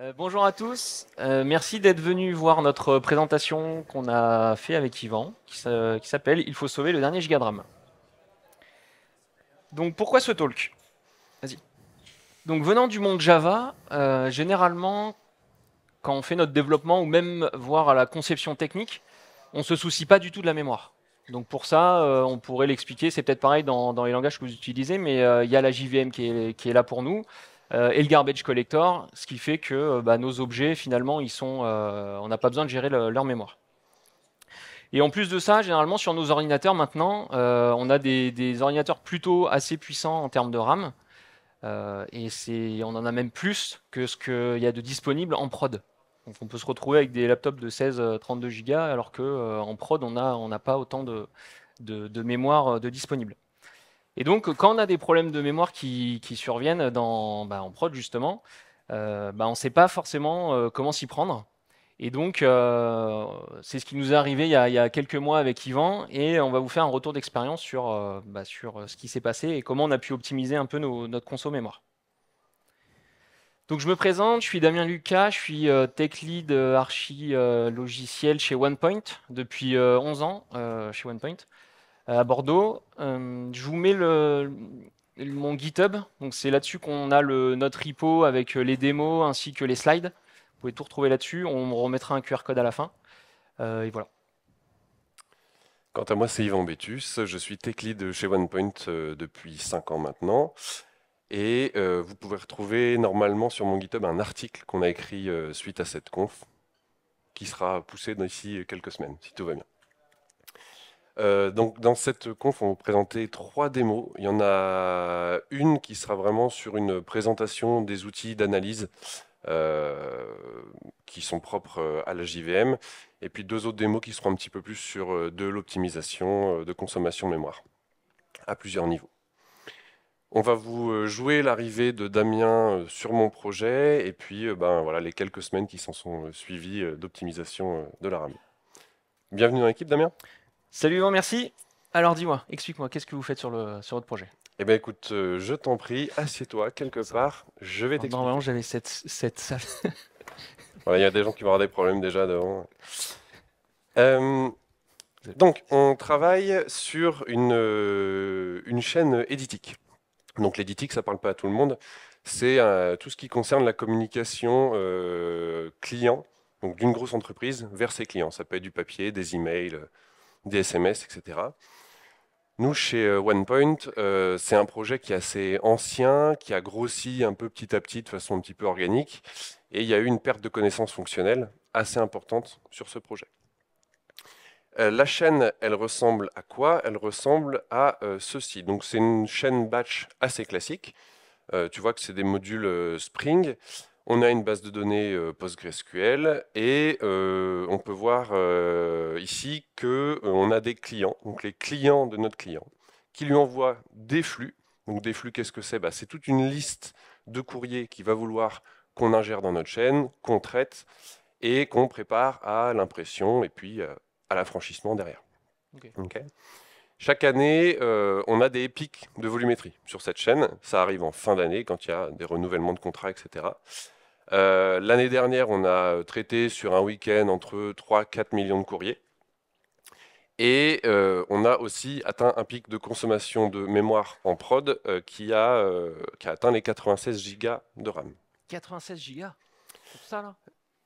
Euh, bonjour à tous. Euh, merci d'être venu voir notre présentation qu'on a fait avec Yvan, qui s'appelle Il faut sauver le dernier gigadrame. Donc pourquoi ce talk Vas-y. Donc venant du monde Java, euh, généralement, quand on fait notre développement ou même voir à la conception technique, on se soucie pas du tout de la mémoire. Donc pour ça, on pourrait l'expliquer. C'est peut-être pareil dans, les langages que vous utilisez, mais il y a la JVM qui est là pour nous. Euh, et le garbage collector, ce qui fait que euh, bah, nos objets, finalement, ils sont, euh, on n'a pas besoin de gérer leur mémoire. Et en plus de ça, généralement sur nos ordinateurs maintenant, on a des, ordinateurs plutôt assez puissants en termes de RAM. et on en a même plus que ce qu'il y a de disponible en prod. Donc on peut se retrouver avec des laptops de 16, 32 Go, alors qu'en en prod, on n'a on pas autant de, de mémoire de disponible. Et donc, quand on a des problèmes de mémoire qui, surviennent bah, en prod, justement, euh, bah, on ne sait pas forcément euh, comment s'y prendre. Et donc, euh, c'est ce qui nous est arrivé il y, a, quelques mois avec Yvan, et on va vous faire un retour d'expérience sur, bah, ce qui s'est passé et comment on a pu optimiser un peu notre conso mémoire. Donc je me présente, je suis Damien Lucas, je suis tech lead archi logiciel chez OnePoint depuis 11 ans chez OnePoint. Euh, à Bordeaux. Euh, je vous mets le, mon GitHub. Donc c'est là-dessus qu'on a le, notre repo avec euh, les démos ainsi que les slides. Vous pouvez tout retrouver là-dessus. On remettra un QR code à la fin. et voilà. Quant à moi, c'est Yvan Bétus. Je suis tech lead chez OnePoint depuis 5 ans maintenant. Et vous pouvez retrouver normalement sur mon GitHub un article qu'on a écrit suite à cette conf qui sera poussé d'ici quelques semaines, si tout va bien. Euh, dans cette conf, on va vous présenter trois démos. Il y en a une qui sera vraiment sur une présentation des outils d'analyse euh, qui sont propres euh, à la JVM, et puis deux autres démos qui seront un petit peu plus sur de l'optimisation de consommation mémoire à plusieurs niveaux. On va vous jouer l'arrivée de Damien sur mon projet et puis ben, voilà, les quelques semaines qui s'en sont suivies d'optimisation de la RAM. Bienvenue dans l'équipe Damien Salut merci. Alors dis-moi, explique-moi, qu'est-ce que vous faites sur, le, sur votre projet eh bien écoute, euh, je t'en prie, assieds-toi quelque part, je vais t'expliquer. Normalement j'avais cette, salle. il y a des gens qui vont avoir des problèmes déjà devant. Euh, donc on travaille sur une, euh, une chaîne éditique. Donc l'éditique, ça ne parle pas à tout le monde. C'est tout ce qui concerne la communication client, donc d'une grosse entreprise vers ses clients. Ça peut être du papier, des emails, des SMS, etc. Nous, chez euh, OnePoint, euh, c'est un projet qui est assez ancien, qui a grossi un peu petit à petit de façon un petit peu organique, et il y a eu une perte de connaissances fonctionnelles assez importante sur ce projet. Euh, la chaîne, elle ressemble à quoi Elle ressemble à ceci. Donc c'est une chaîne batch assez classique. tu vois que c'est des modules Spring on a une base de données euh, PostgreSQL et euh, on peut voir euh, ici ici qu'on a des clients, donc les clients de notre client, qui lui envoient des flux. Donc des flux, qu'est-ce que c'est bah, C'est toute une liste de courriers qu'il va vouloir qu'on ingère dans notre chaîne, qu'on traite et qu'on prépare à l'impression et puis à l'affranchissement derrière. Chaque année, on a des pics de volumétrie sur cette chaîne. Ça arrive en fin d'année quand il y a des renouvellements de contrats, etc. Euh, l'année dernière, on a traité sur un week-end entre 3-4 millions de courriers. Et euh, on a aussi atteint un pic de consommation de mémoire en prod euh, qui, a, qui a atteint les 96 gigas de RAM. 96 gigas C'est ça là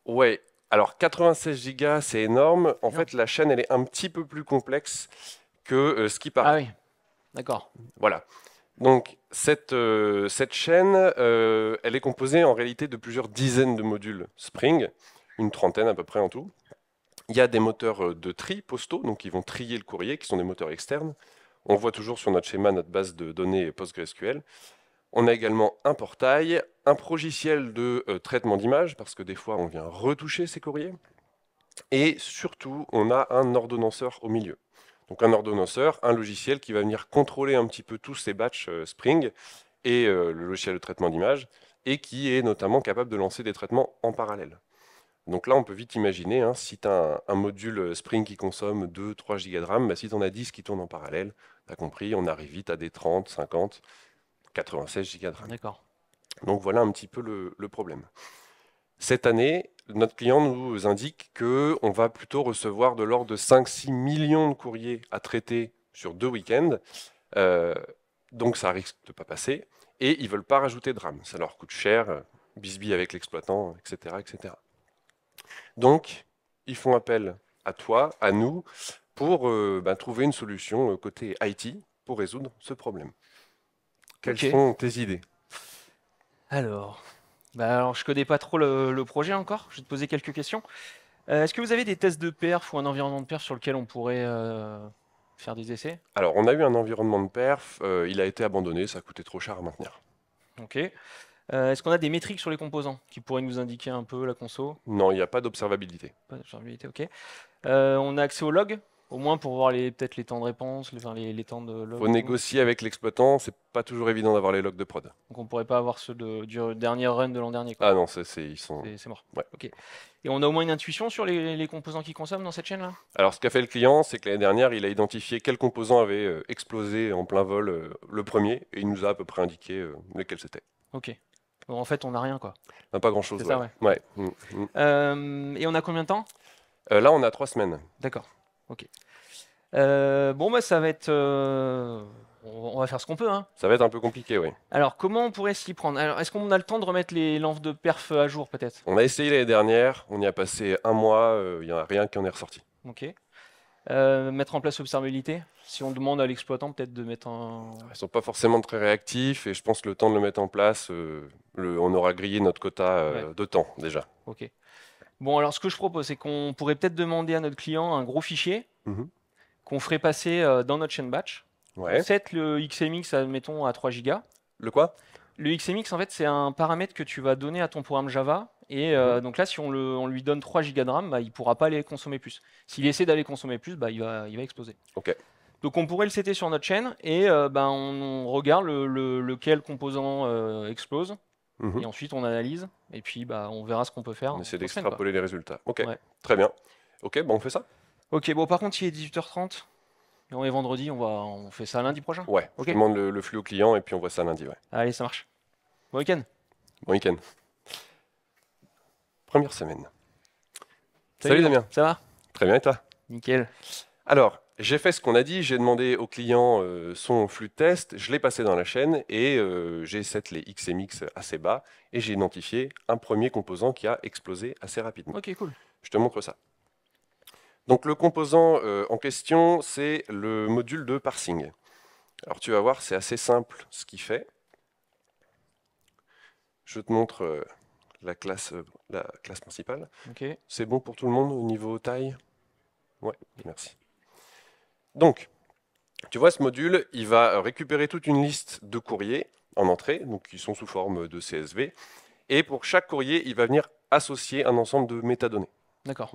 Ouais, alors 96 gigas, c'est énorme. En fait, la chaîne, elle est un petit peu plus complexe que ce qui paraît. Ah oui, d'accord. Voilà. Donc cette, euh, chaîne, euh, elle est composée en réalité de plusieurs dizaines de modules Spring, une trentaine à peu près en tout. Il y a des moteurs euh, de tri postaux, donc qui vont trier le courrier, qui sont des moteurs externes. On voit toujours sur notre schéma notre base de données PostgreSQL. On a également un portail, un progiciel de traitement d'images, parce que des fois on vient retoucher ces courriers. Et surtout, on a un ordonnanceur au milieu. Donc un ordonnanceur, un logiciel qui va venir contrôler un petit peu tous ces batchs euh, Spring et euh, le logiciel de traitement d'image, et qui est notamment capable de lancer des traitements en parallèle. Donc là, on peut vite imaginer, hein, si tu as un, module euh, Spring qui consomme 2-3 gigas de RAM, bah, si tu en as 10 qui tournent en parallèle, tu as compris, on arrive vite à des 30, 50, 96 gigas de RAM. D'accord. Donc voilà un petit peu le, le problème. Cette année, notre client nous indique qu'on va plutôt recevoir de l'ordre de 5-6 millions de courriers à traiter sur deux week-ends. Euh, donc ça risque de ne pas passer. Et ils ne veulent pas rajouter de RAM. Ça leur coûte cher, bisbis avec l'exploitant, etc., etc. Donc, ils font appel à toi, à nous, pour euh, ben, trouver une solution euh, côté IT pour résoudre ce problème. Quelles sont tes idées Alors, bah alors, je connais pas trop le, projet encore. Je vais te poser quelques questions. Euh, est-ce que vous avez des tests de perf ou un environnement de perf sur lequel on pourrait euh, faire des essais Alors, on a eu un environnement de perf. Euh, il a été abandonné. Ça coûtait trop cher à maintenir. Ok. Est-ce qu'on a des métriques sur les composants qui pourraient nous indiquer un peu la conso Non, il n'y a pas d'observabilité. Pas d'observabilité, ok. on a accès au log au moins pour voir peut-être les temps de réponse, les, les, temps de log. faut hein. négocier avec l'exploitant, c'est pas toujours évident d'avoir les logs de prod. Donc on pourrait pas avoir ceux du dernier run de l'an dernier. Ah non, c'est, ils sont. mort. Ok. Et on a au moins une intuition sur les, composants qui consomment dans cette chaîne là. Alors ce qu'a fait le client, c'est que l'année dernière, il a identifié quel composants avait euh, explosé en plein vol euh, le premier, et il nous a à peu près indiqué euh, lequel c'était. Ok. en fait, on n'a rien quoi. On n'a pas grand chose. ouais. Mmh, mmh. et on a combien de temps Là, on a trois semaines. D'accord. Ok. Euh, bon, moi, bah, ça va être. Euh, on va faire ce qu'on peut, hein. Ça va être un peu compliqué, oui. Alors, comment on pourrait s'y prendre Alors, est-ce qu'on a le temps de remettre les lampes de perf à jour, peut-être On a essayé l'année dernière, on y a passé un mois, euh, il n'y en a rien qui en est ressorti. Ok. mettre en place l'observabilité Si on demande à l'exploitant, peut-être de mettre un. Ah, ils ne sont pas forcément très réactifs et je pense que le temps de le mettre en place, on aura grillé notre quota de temps déjà. Ok. Bon, alors ce que je propose, c'est qu'on pourrait peut-être demander à notre client un gros fichier mhm. qu'on ferait passer euh, dans notre chaîne batch. On set le XMX, admettons, à 3 gigas. Le quoi Le XMX, en fait, c'est un paramètre que tu vas donner à ton programme Java. Et euh, mhm. donc là, si on, lui donne 3 Go de RAM, bah, il ne pourra pas aller consommer plus. S'il essaie d'aller consommer plus, bah, il, va, exploser. OK. Donc on pourrait le setter sur notre chaîne et euh, bah, on, regarde lequel composant explose Mhm. Et ensuite, on analyse et puis bah, on verra ce qu'on peut faire. On essaie d'extrapoler les résultats. Ok, très bien. Ok, bon, on fait ça Ok, bon, par contre, il est 18h30. Et on est vendredi, on, va, on fait ça lundi prochain Ouais, je demande le, flux au client et puis on voit ça lundi. Ouais. Allez, ça marche. Bon week-end Bon week-end. Première semaine. Salut Damien. Ça va Très bien et toi Nickel. Alors, j'ai fait ce qu'on a dit, j'ai demandé au client euh, son flux de test, je l'ai passé dans la chaîne et euh, j'ai set les XMX assez bas et j'ai identifié un premier composant qui a explosé assez rapidement. Ok, cool. Je te montre ça. Donc le composant euh, en question, c'est le module de parsing. Alors tu vas voir, c'est assez simple ce qu'il fait. Je te montre la, classe, la classe principale. Ok, C'est bon pour tout le monde au niveau taille Ouais, merci. Donc, tu vois, ce module, il va récupérer toute une liste de courriers en entrée, donc qui sont sous forme de CSV, et pour chaque courrier, il va venir associer un ensemble de métadonnées. D'accord.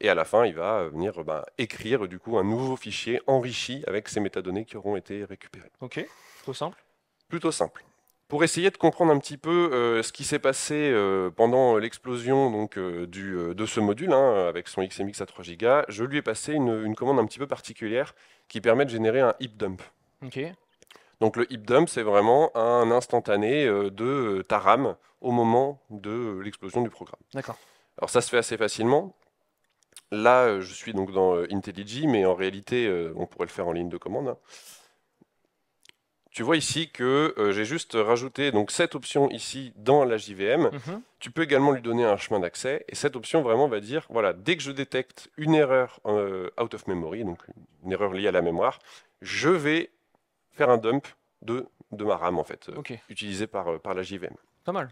Et à la fin, il va euh, venir euh, ben, écrire du coup un nouveau fichier enrichi avec ces métadonnées qui auront été récupérées. Ok, plutôt simple. Plutôt simple pour essayer de comprendre un petit peu euh, ce qui s'est passé euh, pendant l'explosion donc euh, de ce module hein, avec son XMX à 3 Go, je lui ai passé une, commande un petit peu particulière qui permet de générer un heap dump. Okay. Donc le heap dump, c'est vraiment un instantané de ta RAM au moment de l'explosion du programme. D'accord. Alors ça se fait assez facilement. Là, je suis donc dans IntelliJ, mais en réalité, on pourrait le faire en ligne de commande. Hein. Tu vois ici que euh, j'ai juste rajouté donc cette option ici dans la JVM. Mhm. Tu peux également lui donner un chemin d'accès et cette option vraiment va dire voilà dès que je détecte une erreur euh, out of memory donc une erreur liée à la mémoire, je vais faire un dump de, de ma RAM en fait euh, par par la JVM. Pas mal.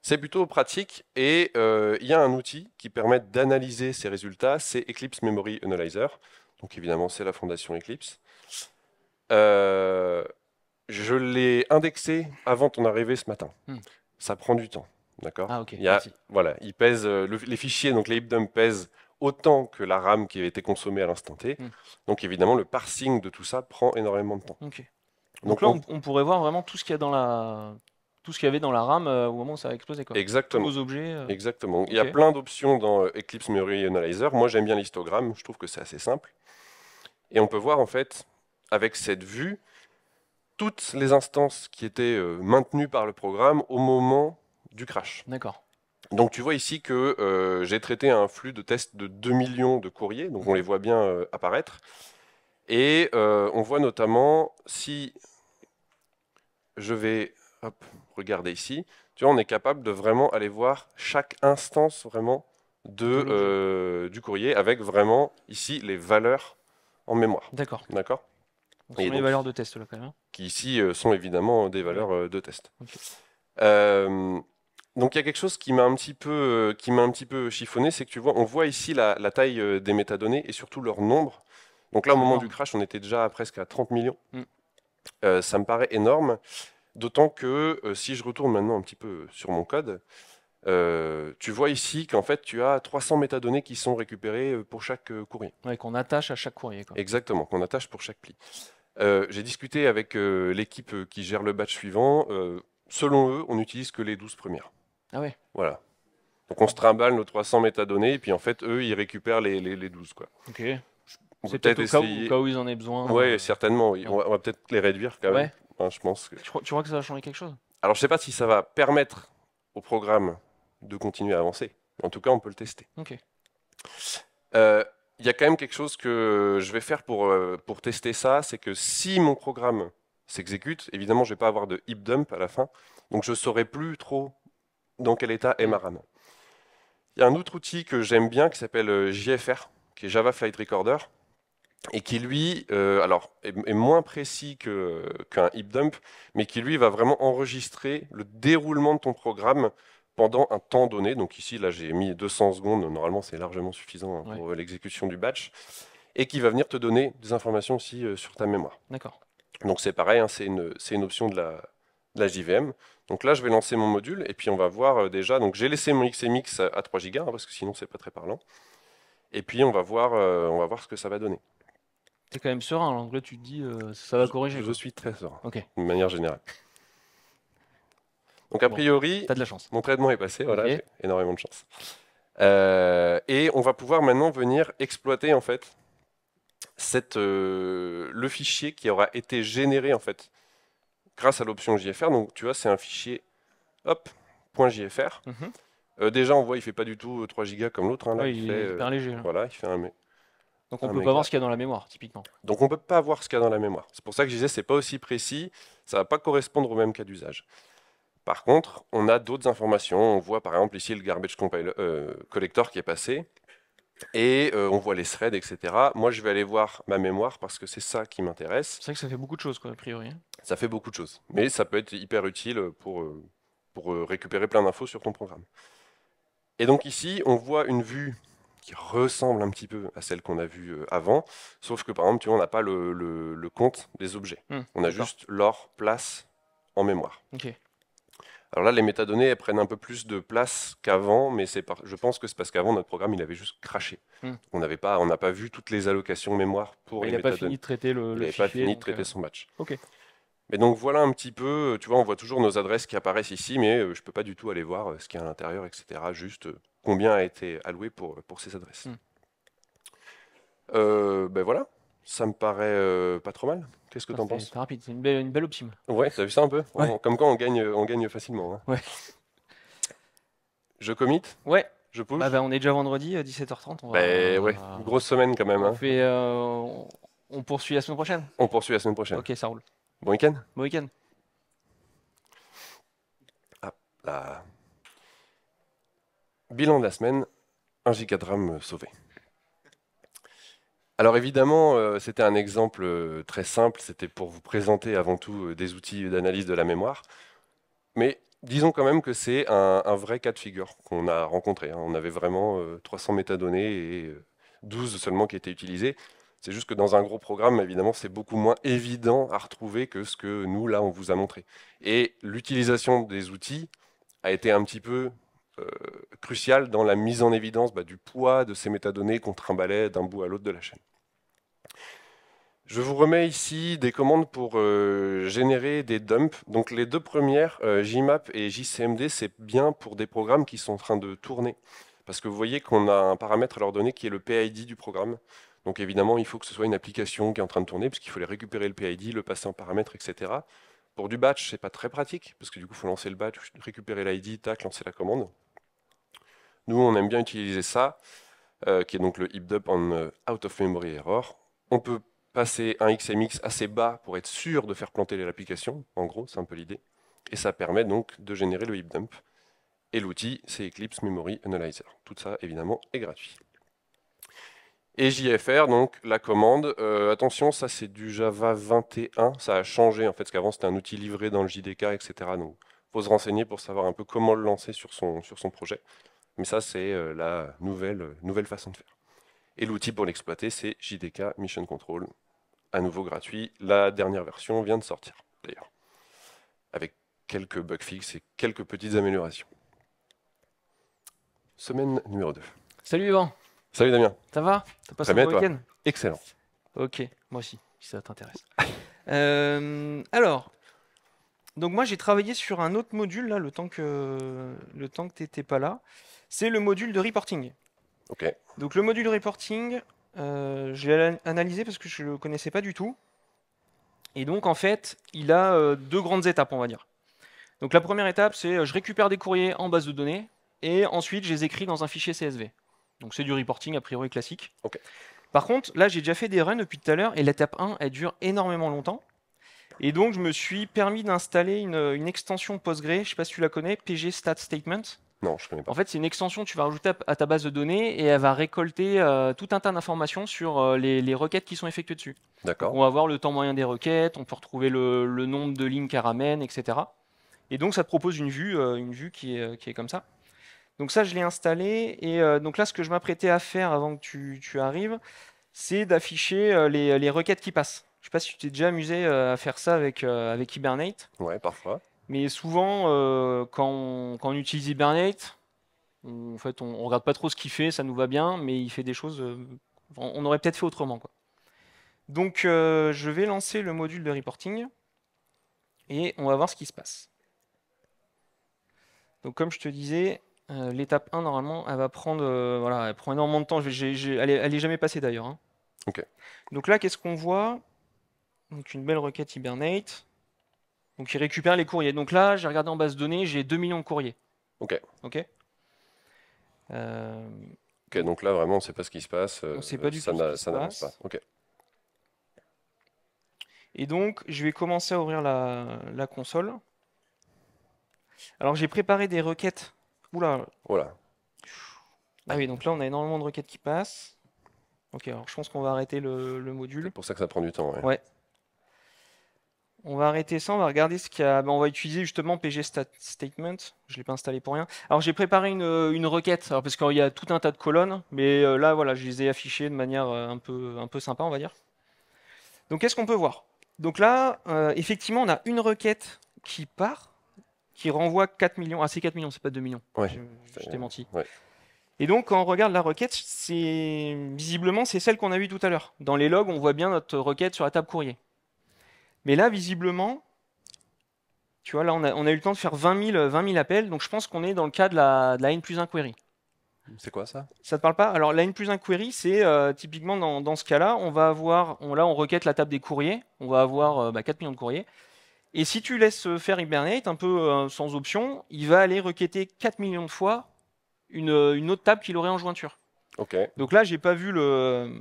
C'est plutôt pratique et il y a un outil qui permet d'analyser ces résultats, c'est Eclipse Memory Analyzer. Donc évidemment, c'est la fondation Eclipse je l'ai indexé avant ton arrivée ce matin. Hmm. Ça prend du temps. D'accord ah, il Voilà, il pèse, euh, les fichiers, donc les hipdump pèsent autant que la RAM qui avait été consommée à l'instant T. Hmm. Donc évidemment, le parsing de tout ça prend énormément de temps. Donc, là, on, pourrait voir vraiment tout ce qu'il y a dans tout ce qu'il y avait dans la RAM euh, au moment où ça a explosé. Exactement. Tous objets. Euh. Exactement. Il y a plein d'options dans Eclipse Memory Analyzer. Moi, j'aime bien l'histogramme. Je trouve que c'est assez simple. Et on peut voir en fait avec cette vue toutes les instances qui étaient euh, maintenues par le programme au moment du crash. D'accord. Donc tu vois ici que euh, j'ai traité un flux de tests de 2 millions de courriers, donc on les voit bien euh, apparaître. Et on voit notamment si je vais regarder ici, tu vois, on est capable de vraiment aller voir chaque instance vraiment de, du courrier avec vraiment ici les valeurs en mémoire. D'accord. D'accord valeurs de test là hein. Qui ici euh, sont évidemment des valeurs euh, de test. Euh, donc il y a quelque chose qui m'a un petit peu qui m'a un petit peu chiffonné, c'est que tu vois, on voit ici la, taille des métadonnées et surtout leur nombre. Donc là, au moment du crash, on était déjà presque à 30 millions. Mm. ça me paraît énorme, d'autant que si je retourne maintenant un petit peu sur mon code, tu vois ici qu'en fait, tu as 300 métadonnées qui sont récupérées pour chaque courrier. et qu'on attache à chaque courrier. Exactement, qu'on attache pour chaque pli. Euh, j'ai discuté avec euh, l'équipe qui gère le batch suivant. Euh, selon eux, on n'utilise que les 12 premières. Ah ouais Voilà. Donc on se trimballe nos 300 métadonnées, et puis en fait, eux, ils récupèrent les, les, 12. Quoi. Ok. C'est peut-être au, cas où ils en aient besoin. Oui, certainement. Oui. On va, peut-être les réduire quand même. Hein, je pense que... tu, crois, que ça va changer quelque chose Alors, je ne sais pas si ça va permettre au programme de continuer à avancer. En tout cas, on peut le tester. Ok. Euh, il y a quand même quelque chose que je vais faire pour, euh, tester ça, c'est que si mon programme s'exécute, évidemment, je ne vais pas avoir de heap dump à la fin, donc je ne saurai plus trop dans quel état est ma RAM. Il y a un autre outil que j'aime bien qui s'appelle euh, JFR, qui est Java Flight Recorder, et qui lui, euh, alors, est, moins précis qu'un hip heap dump, mais qui lui va vraiment enregistrer le déroulement de ton programme pendant un temps donné. Donc ici, là, j'ai mis 200 secondes. Normalement, c'est largement suffisant hein, pour euh, l'exécution du batch. Et qui va venir te donner des informations aussi euh, sur ta mémoire. D'accord. Donc c'est pareil, hein, c'est une, option de la, la, JVM. Donc là, je vais lancer mon module et puis on va voir euh, déjà. Donc j'ai laissé mon XMX à 3 Go hein, parce que sinon, c'est pas très parlant. Et puis on va voir, on va voir ce que ça va donner. es quand même serein, en anglais tu te dis ça va corriger. Je, suis très serein, Ok. de manière générale. Donc a priori, de la chance. mon traitement est passé, voilà, j'ai énormément de chance. Euh, et on va pouvoir maintenant venir exploiter en fait euh, le fichier qui aura été généré en fait grâce à l'option JFR. Donc tu vois, c'est un fichier hop .jfr. Mhm. Euh, déjà, on voit, il fait pas du tout 3 Go comme l'autre. Hein, il, fait est léger. Voilà, il fait un. Donc on ne peut pas voir ce qu'il y a dans la mémoire, typiquement. Donc on ne peut pas voir ce qu'il y a dans la mémoire. C'est pour ça que je disais, n'est pas aussi précis, ça ne va pas correspondre au même cas d'usage. Par contre, on a d'autres informations. On voit par exemple ici le garbage euh, collector qui est passé. Et euh, on voit les threads, etc. Moi, je vais aller voir ma mémoire parce que c'est ça qui m'intéresse. C'est vrai que ça fait beaucoup de choses, quoi, a priori. Hein. Ça fait beaucoup de choses. Mais ça peut être hyper utile pour, euh, pour récupérer plein d'infos sur ton programme. Et donc ici, on voit une vue qui ressemble un petit peu à celle qu'on a vue avant, sauf que par exemple, tu vois, on n'a pas le, compte des objets. Hum, on a juste leur place en mémoire. Ok. Alors là, les métadonnées, prennent un peu plus de place qu'avant, mais je pense que c'est parce qu'avant, notre programme, il avait juste craché. Hmm. On n'avait pas, n'a pas vu toutes les allocations mémoire pour il les métadonnées. Il n'a pas fini de traiter le, il n'a pas fini de traiter euh, son match. Ok. Mais donc voilà un petit peu, euh, tu vois, on voit toujours nos adresses qui apparaissent ici, mais euh, je ne peux pas du tout aller voir ce qu'il y a à l'intérieur, etc. Juste combien a été alloué pour, pour ces adresses. Hmm. ben voilà, ça me paraît pas trop mal. Qu'est-ce que t'en penses C'est rapide, c'est une belle, une Ouais, t'as vu ça un peu Comme quand on gagne, on gagne facilement. Hein. Je commit Ouais. Je pousse. Bah, bah, on est déjà vendredi, à euh, 17h30. Ben, grosse semaine quand même. Hein. Euh, on, poursuit la semaine prochaine On poursuit la semaine prochaine. Ok, ça roule. Bon week-end Bon week-end. Ah, Bilan de la semaine, un giga de sauvé. Alors évidemment, euh, c'était un exemple euh, très simple, c'était pour vous présenter avant tout euh, des outils d'analyse de la mémoire, mais disons quand même que c'est un, vrai cas de figure qu'on a rencontré. Hein. On avait vraiment 300 métadonnées et 12 seulement qui étaient utilisées. C'est juste que dans un gros programme, évidemment, c'est beaucoup moins évident à retrouver que ce que nous, là, on vous a montré. Et l'utilisation des outils a été un petit peu euh, crucial dans la mise en évidence bah, du poids de ces métadonnées qu'on trimbalait d'un bout à l'autre de la chaîne. Je vous remets ici des commandes pour euh, générer des dumps. Donc les deux premières, euh, JMAP et JCMD, c'est bien pour des programmes qui sont en train de tourner. Parce que vous voyez qu'on a un paramètre à leur donner qui est le PID du programme. Donc évidemment, il faut que ce soit une application qui est en train de tourner, puisqu'il faut les récupérer le PID, le passer en paramètre, etc. Pour du batch, c'est pas très pratique, parce que du coup, il faut lancer le batch, récupérer l'ID, tac, lancer la commande. Nous, on aime bien utiliser ça, euh, qui est donc le heap en euh, out of memory error. On peut passer un XMX assez bas pour être sûr de faire planter l'application. En gros, c'est un peu l'idée. Et ça permet donc de générer le HIPDUMP. dump. Et l'outil, c'est Eclipse Memory Analyzer. Tout ça, évidemment, est gratuit. Et JFR, donc la commande, euh, attention, ça c'est du Java 21, ça a changé en fait, parce qu'avant c'était un outil livré dans le JDK, etc. Donc il faut se renseigner pour savoir un peu comment le lancer sur son, sur son projet. Mais ça, c'est euh, la nouvelle, euh, nouvelle façon de faire. Et l'outil pour l'exploiter, c'est JDK Mission Control, à nouveau gratuit. La dernière version vient de sortir, d'ailleurs, avec quelques bug fixes et quelques petites améliorations. Semaine numéro 2. Salut Yvan Salut Damien Ça va T'as passé un bon week-end Excellent. Ok, moi aussi, si ça t'intéresse. Euh, alors, donc moi j'ai travaillé sur un autre module là, le temps que le temps que pas là c'est le module de reporting. Donc le module reporting, euh, je l'ai analysé parce que je ne le connaissais pas du tout. Et donc en fait, il a euh, deux grandes étapes, on va dire. Donc la première étape, c'est euh, je récupère des courriers en base de données et ensuite je les écris dans un fichier CSV. Donc c'est du reporting a priori classique. Par contre, là j'ai déjà fait des runs depuis tout à l'heure et l'étape 1, elle dure énormément longtemps. Et donc je me suis permis d'installer une, extension Postgre, je ne sais pas si tu la connais, PG Stat Statement. Non, je connais pas. En fait, c'est une extension que tu vas rajouter à ta base de données et elle va récolter euh, tout un tas d'informations sur euh, les, requêtes qui sont effectuées dessus. D'accord. On va voir le temps moyen des requêtes, on peut retrouver le, nombre de lignes qu'elle ramène, etc. Et donc, ça te propose une vue, euh, une vue qui est, comme ça. Donc ça, je l'ai installé. Et donc là, ce que je m'apprêtais à faire avant que tu, arrives, c'est d'afficher les, requêtes qui passent. Je ne sais pas si tu t'es déjà amusé à faire ça avec, avec Hibernate. Ouais, parfois. Mais souvent, euh, quand, on, utilise Hibernate, on, en fait, on, ne regarde pas trop ce qu'il fait, ça nous va bien, mais il fait des choses. Euh, on, aurait peut-être fait autrement. Quoi. Donc, euh, je vais lancer le module de reporting et on va voir ce qui se passe. Donc, comme je te disais, l'étape 1, normalement, elle va prendre, voilà, prend énormément de temps. elle n'est jamais passée d'ailleurs. Hein. Donc là, qu'est-ce qu'on voit Donc, une belle requête Hibernate. Donc il récupère les courriers. Donc là, j'ai regardé en base de données, j'ai 2 millions de courriers. Ok. Ok. Euh, ok, donc là vraiment, on ne sait pas ce qui se passe. On ne euh, sait pas du ça ça n'avance pas. Ok. Et donc, je vais commencer à ouvrir la, console. Alors j'ai préparé des requêtes. Oula. Voilà. Oh ah oui, donc là on a énormément de requêtes qui passent. Ok, alors je pense qu'on va arrêter le, module. C'est pour ça que ça prend du temps. ouais. On va arrêter ça, on va regarder ce qu'il y a. Bah, on va utiliser justement PG statement. Je ne l'ai pas installé pour rien. Alors j'ai préparé une, euh, requête, parce qu'il y a tout un tas de colonnes, mais euh, là voilà, je les ai affichées de manière euh, un, peu, un peu sympa, on va dire. Donc qu'est-ce qu'on peut voir Donc là, effectivement, on a une requête qui part, qui renvoie 4 millions. Ah c'est 4 millions, c'est pas 2 millions. Ouais. Je, t'ai menti. Ouais. Et donc, quand on regarde la requête, c'est visiblement c'est celle qu'on a vue tout à l'heure. Dans les logs, on voit bien notre requête sur la table courrier. Mais là, visiblement, tu vois, là, on a, eu le temps de faire 20 000, appels, donc je pense qu'on est dans le cas de la, N plus 1 query. C'est quoi ça Ça te parle pas Alors la N plus 1 query, c'est euh, typiquement dans, ce cas-là, on va avoir, on, là on requête la table des courriers, on va avoir 4 euh, bah, millions de courriers. Et si tu laisses euh, faire Hibernate un peu sans option, il va aller requêter 4 millions de fois une, une autre table qu'il aurait en jointure. Ok. Donc là, j'ai pas vu le,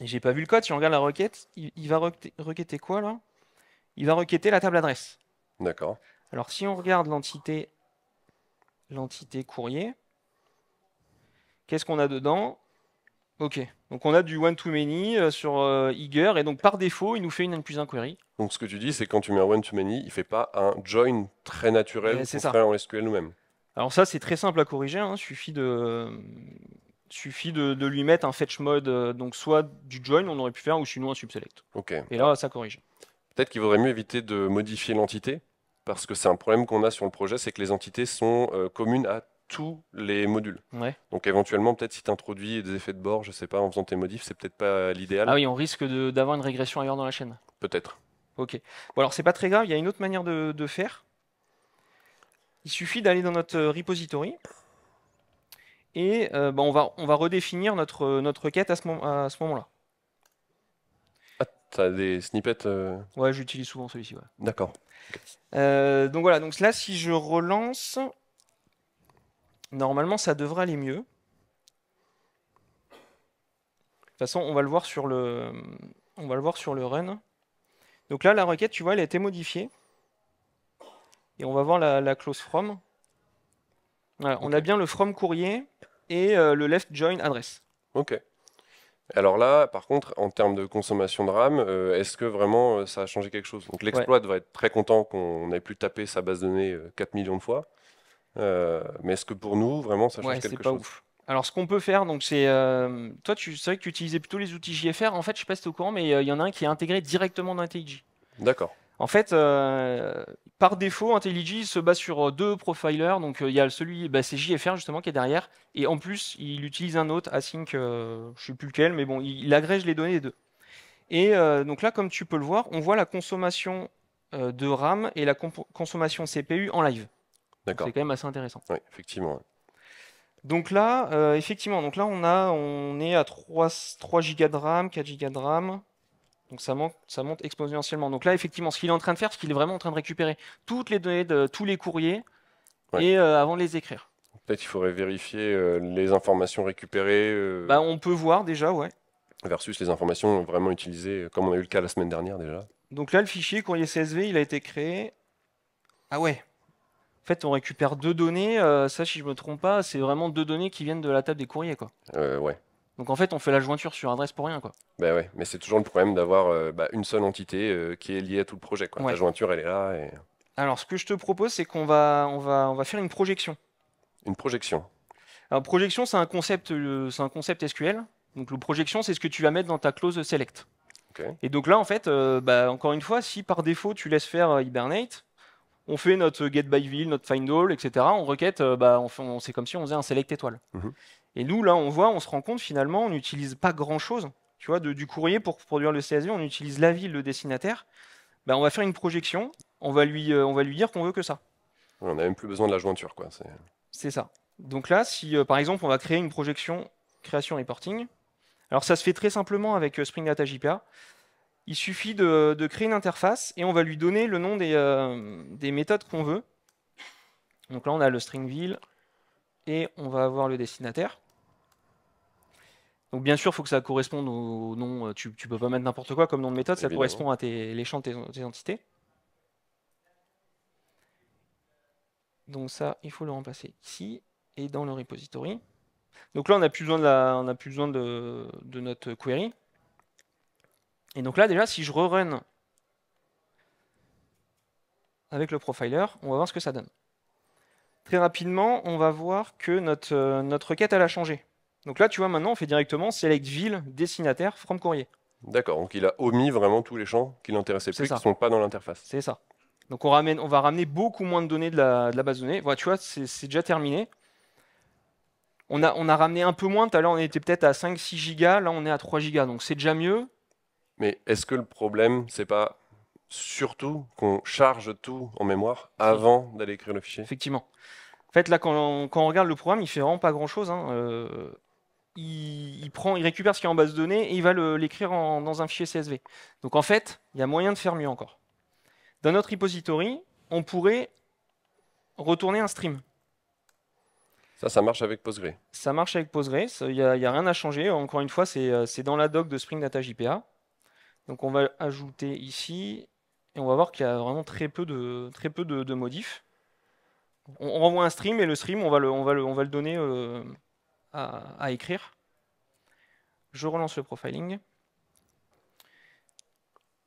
et j'ai pas vu le code, si on regarde la requête, il, va requêter quoi là Il va requêter la table adresse. D'accord. Alors si on regarde l'entité l'entité courrier, qu'est-ce qu'on a dedans Ok, donc on a du one-to-many euh, sur euh, Eager, et donc par défaut, il nous fait une N plus 1 query. Donc ce que tu dis, c'est quand tu mets un one-to-many, il ne fait pas un join très naturel eh, qu'on en SQL nous-mêmes. Alors ça, c'est très simple à corriger, hein. il suffit de, suffit de, lui mettre un fetch mode, euh, donc soit du join, on aurait pu faire, ou sinon un subselect. Ok. Et là, ça corrige. Peut-être qu'il vaudrait mieux éviter de modifier l'entité, parce que c'est un problème qu'on a sur le projet, c'est que les entités sont euh, communes à tous les modules. Donc éventuellement, peut-être si tu introduis des effets de bord, je sais pas, en faisant tes modifs, c'est peut-être pas l'idéal. Ah oui, on risque d'avoir une régression ailleurs dans la chaîne. Peut-être. Ok. Bon alors c'est pas très grave, il y a une autre manière de, de faire. Il suffit d'aller dans notre euh, repository et euh, bah, on, va, on va redéfinir notre, euh, notre requête à ce, ce moment-là. Ah, t'as des snippets euh Ouais, j'utilise souvent celui-ci. D'accord. donc voilà, donc là, si je relance, normalement, ça devrait aller mieux. De toute façon, on va le voir sur le, on va le, voir sur le run. Donc là, la requête, tu vois, elle a été modifiée. Et on va voir la, clause from. On a bien le from courrier et euh, le left join address. Ok. Alors là, par contre, en termes de consommation de RAM, euh, est-ce que vraiment euh, ça a changé quelque chose Donc l'exploit va être très content qu'on ait pu taper sa base de données 4 millions de fois. mais est-ce que pour nous, vraiment, ça change ouais, quelque pas chose ouf. Alors ce qu'on peut faire, donc c'est toi, tu c'est vrai que tu utilisais plutôt les outils JFR. En fait, je ne sais pas si tu es au courant, mais il y en a un qui est intégré directement dans IntelliJ. D'accord. En fait, euh, par défaut, IntelliJ se base sur euh, deux profilers. Donc, euh, il y a celui, bah, c'est JFR justement qui est derrière. Et en plus, il utilise un autre, Async, je ne sais plus lequel, mais bon, il, agrège les données des deux. Et donc là, comme tu peux le voir, on voit la consommation de RAM et la consommation CPU en live. D'accord. C'est quand même assez intéressant. Oui, effectivement. Donc là, effectivement, donc là, on, est à 3, 3 Go de RAM, 4 Go de RAM. Donc ça monte, ça monte exponentiellement. Donc là, effectivement, ce qu'il est en train de faire, c'est qu'il est vraiment en train de récupérer toutes les données de tous les courriers et euh, avant de les écrire. Peut-être qu'il faudrait vérifier euh, les informations récupérées. Euh, bah, on peut voir déjà, ouais. Versus les informations vraiment utilisées, comme on a eu le cas la semaine dernière déjà. Donc là, le fichier courrier CSV, il a été créé. Ah ouais. En fait, on récupère deux données. ça, si je me trompe pas, c'est vraiment deux données qui viennent de la table des courriers, quoi. ouais. Donc en fait, on fait la jointure sur adresse pour rien, quoi. Ben mais c'est toujours le problème d'avoir euh, bah, une seule entité euh, qui est liée à tout le projet, quoi. La jointure, elle est là. Alors, ce que je te propose, c'est qu'on va, on va, on va faire une projection. Une projection. Alors, projection, c'est un concept, euh, c'est un concept SQL. Donc, le projection, c'est ce que tu vas mettre dans ta clause select. Et donc là, en fait, bah, encore une fois, si par défaut tu laisses faire Hibernate, on fait notre get by ville, notre find all, etc. On requête, bah, on, c'est comme si on faisait un select étoile. Mhm. Et nous, là, on voit, on se rend compte finalement, on n'utilise pas grand-chose tu vois, du courrier pour produire le CSV, on utilise la ville, le destinataire. Ben, on va faire une projection, on va lui, euh, on va lui dire qu'on veut que ça. On n'a même plus besoin de la jointure. quoi. C'est ça. Donc là, si euh, par exemple, on va créer une projection création reporting, alors ça se fait très simplement avec euh, Spring Data JPA. Il suffit de, créer une interface et on va lui donner le nom des, méthodes qu'on veut. Donc là, on a le string ville et on va avoir le destinataire. Donc bien sûr, il faut que ça corresponde au nom. Euh, tu, peux pas mettre n'importe quoi comme nom de méthode, ça correspond à tes, les champs de tes, entités. Donc ça, il faut le remplacer ici et dans le repository. Donc là, on n'a plus besoin, de, la, on plus besoin de, notre query. Et donc là, déjà, si je rerun avec le profiler, on va voir ce que ça donne. Très rapidement, on va voir que notre, euh, notre requête, elle a changé. Donc là, tu vois, maintenant, on fait directement select ville, destinataire, from courrier. D'accord, donc il a omis vraiment tous les champs qui l'intéressaient plus, qui ne sont pas dans l'interface. C'est ça. Donc on, ramène, on va ramener beaucoup moins de données de la, base de données. tu vois, c'est déjà terminé. On a, ramené un peu moins, tout à l'heure on était peut-être à 5-6 gigas, là on est à 3 gigas, donc c'est déjà mieux. Mais est-ce que le problème, c'est pas surtout qu'on charge tout en mémoire avant d'aller écrire le fichier Effectivement. En fait, là, quand on, regarde le programme, il fait vraiment pas grand-chose. Hein. Euh, il, récupère ce qui est en base de données et il va l'écrire dans un fichier CSV. Donc en fait, il y a moyen de faire mieux encore. Dans notre repository, on pourrait retourner un stream. Ça, ça marche avec Postgre. Ça marche avec Postgre, il n'y a, rien à changer. Encore une fois, c'est euh, dans la doc de Spring Data JPA. Donc on va ajouter ici, et on va voir qu'il y a vraiment très peu de, modifs. On, renvoie un stream, et le stream, on va le, donner... Euh, à, écrire. Je relance le profiling.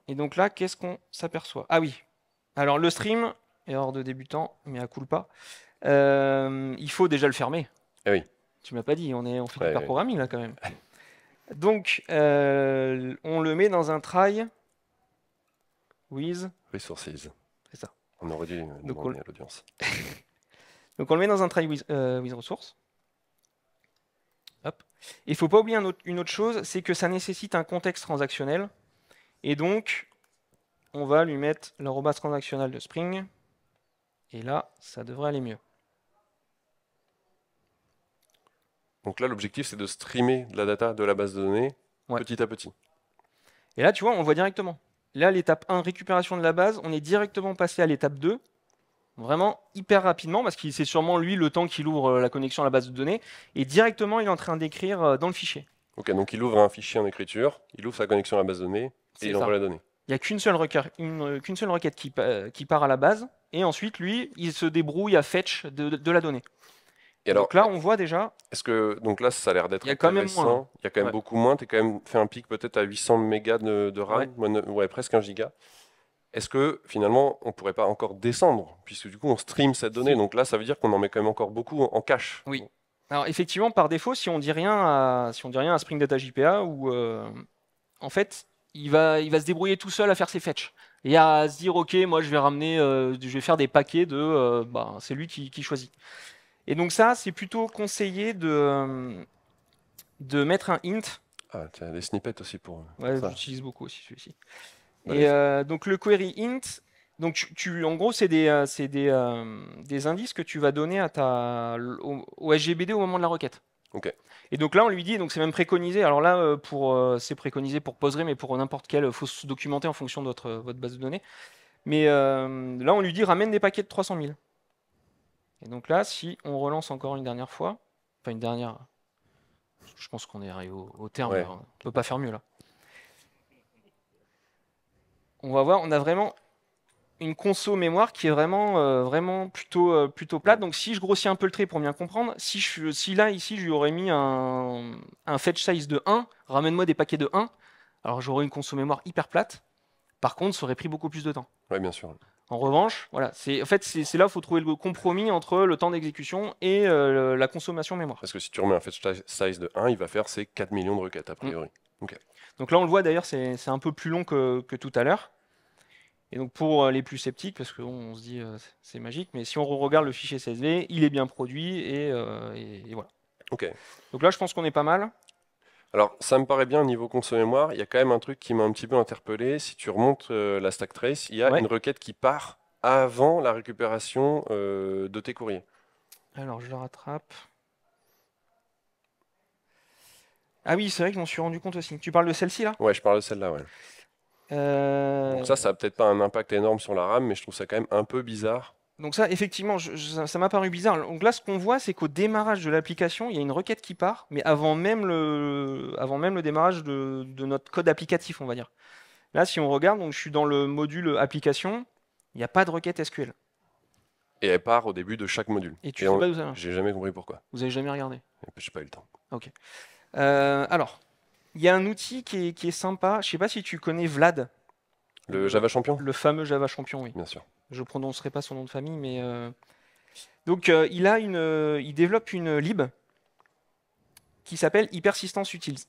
Et donc là, qu'est-ce qu'on s'aperçoit Ah oui, alors le stream, est hors de débutant, mais à coup pas, euh, il faut déjà le fermer. Eh oui. Tu m'as pas dit, on, est, on fait du ouais. là quand même. donc, euh, on le met dans un try with... Resources. C'est ça. On aurait dû demander on... à l'audience. donc on le met dans un try with, euh, resources. Il ne faut pas oublier une autre chose, c'est que ça nécessite un contexte transactionnel. Et donc, on va lui mettre base transactionnelle de Spring. Et là, ça devrait aller mieux. Donc là, l'objectif, c'est de streamer de la data de la base de données petit à petit. Et là, tu vois, on voit directement. Là, l'étape 1, récupération de la base, on est directement passé à l'étape 2, vraiment hyper rapidement, parce que c'est sûrement lui le temps qu'il ouvre euh, la connexion à la base de données, et directement il est en train d'écrire euh, dans le fichier. Ok, donc il ouvre un fichier en écriture, il ouvre sa connexion à la base de données, et il envoie la donnée. Il n'y a qu'une seule requête, euh, seule requête qui, part à la base, et ensuite lui, il se débrouille à fetch de, la donnée. Et alors, donc là, on voit déjà. Est-ce que donc là, ça a l'air d'être Il y quand même hein. Il y a quand même beaucoup moins. Tu as quand même fait un pic peut-être à 800 mégas de, de RAM, ouais. presque 1 giga est-ce que finalement on pourrait pas encore descendre puisque du coup on stream cette donnée donc là ça veut dire qu'on en met quand même encore beaucoup en cache oui alors effectivement par défaut si on dit rien si on dit rien à Spring Data JPA ou euh, en fait il va il va se débrouiller tout seul à faire ses fetch et à se dire ok moi je vais ramener euh, je vais faire des paquets de euh, bah, c'est lui qui, choisit et donc ça c'est plutôt conseillé de de mettre un int ah as des snippets aussi pour ouais j'utilise beaucoup aussi celui-ci et euh, donc le query int, donc tu, en gros, c'est des, euh, des, euh, des, indices que tu vas donner à ta, au, au, SGBD au moment de la requête. Ok. Et donc là, on lui dit, c'est même préconisé. Alors là, pour c'est préconisé pour poser mais pour n'importe quel, faut se documenter en fonction de votre, base de données. Mais là, on lui dit ramène des paquets de 300 000. Et donc là, si on relance encore une dernière fois, enfin une dernière, je pense qu'on est arrivé au, terme, hein. on ne peut pas faire mieux là on va voir, on a vraiment une conso mémoire qui est vraiment, euh, vraiment plutôt, euh, plutôt plate. Donc si je grossis un peu le trait pour bien comprendre, si, je, si là, ici, je lui aurais mis un, fetch size de 1, ramène-moi des paquets de 1, alors j'aurais une conso mémoire hyper plate. Par contre, ça aurait pris beaucoup plus de temps. Oui, bien sûr. En revanche, voilà, c'est en fait c'est là faut trouver le compromis entre le temps d'exécution et euh, la consommation mémoire. Parce que si tu remets un fetch size de 1, il va faire ces 4 millions de requêtes a priori. Mm. ok donc là, on le voit d'ailleurs, c'est un peu plus long que, tout à l'heure. Et donc pour euh, les plus sceptiques, parce qu'on se dit euh, c'est magique, mais si on regarde le fichier CSV, il est bien produit euh, et, voilà. Ok. Donc là, je pense qu'on est pas mal. Alors, ça me paraît bien au niveau consommémoire, mémoire Il y a quand même un truc qui m'a un petit peu interpellé. Si tu remontes la stack trace, il y a une requête qui part avant la récupération de tes courriers. Alors, je le rattrape. Ah oui, c'est vrai que je m'en suis rendu compte aussi. Tu parles de celle-ci là Ouais, je parle de celle-là, ouais. Euh, donc ça, ça a peut-être pas un impact énorme sur la RAM, mais je trouve ça quand même un peu bizarre. Donc ça, effectivement, ça m'a paru bizarre. Donc là, ce qu'on voit, c'est qu'au démarrage de l'application, il y a une requête qui part, mais avant même le, avant même le démarrage de, notre code applicatif, on va dire. Là, si on regarde, donc je suis dans le module application, il n'y a pas de requête SQL. Et elle part au début de chaque module. Et tu ne sais pas où ça J'ai jamais compris pourquoi. Vous avez jamais regardé J'ai pas eu le temps. Ok. Euh, alors, il y a un outil qui est, sympa. Je ne sais pas si tu connais Vlad. Le Java Champion Le fameux Java Champion, oui. Bien sûr. Je ne prononcerai pas son nom de famille, mais. Euh, donc, euh, il, a une, il développe une lib qui s'appelle Hypersistence Utils.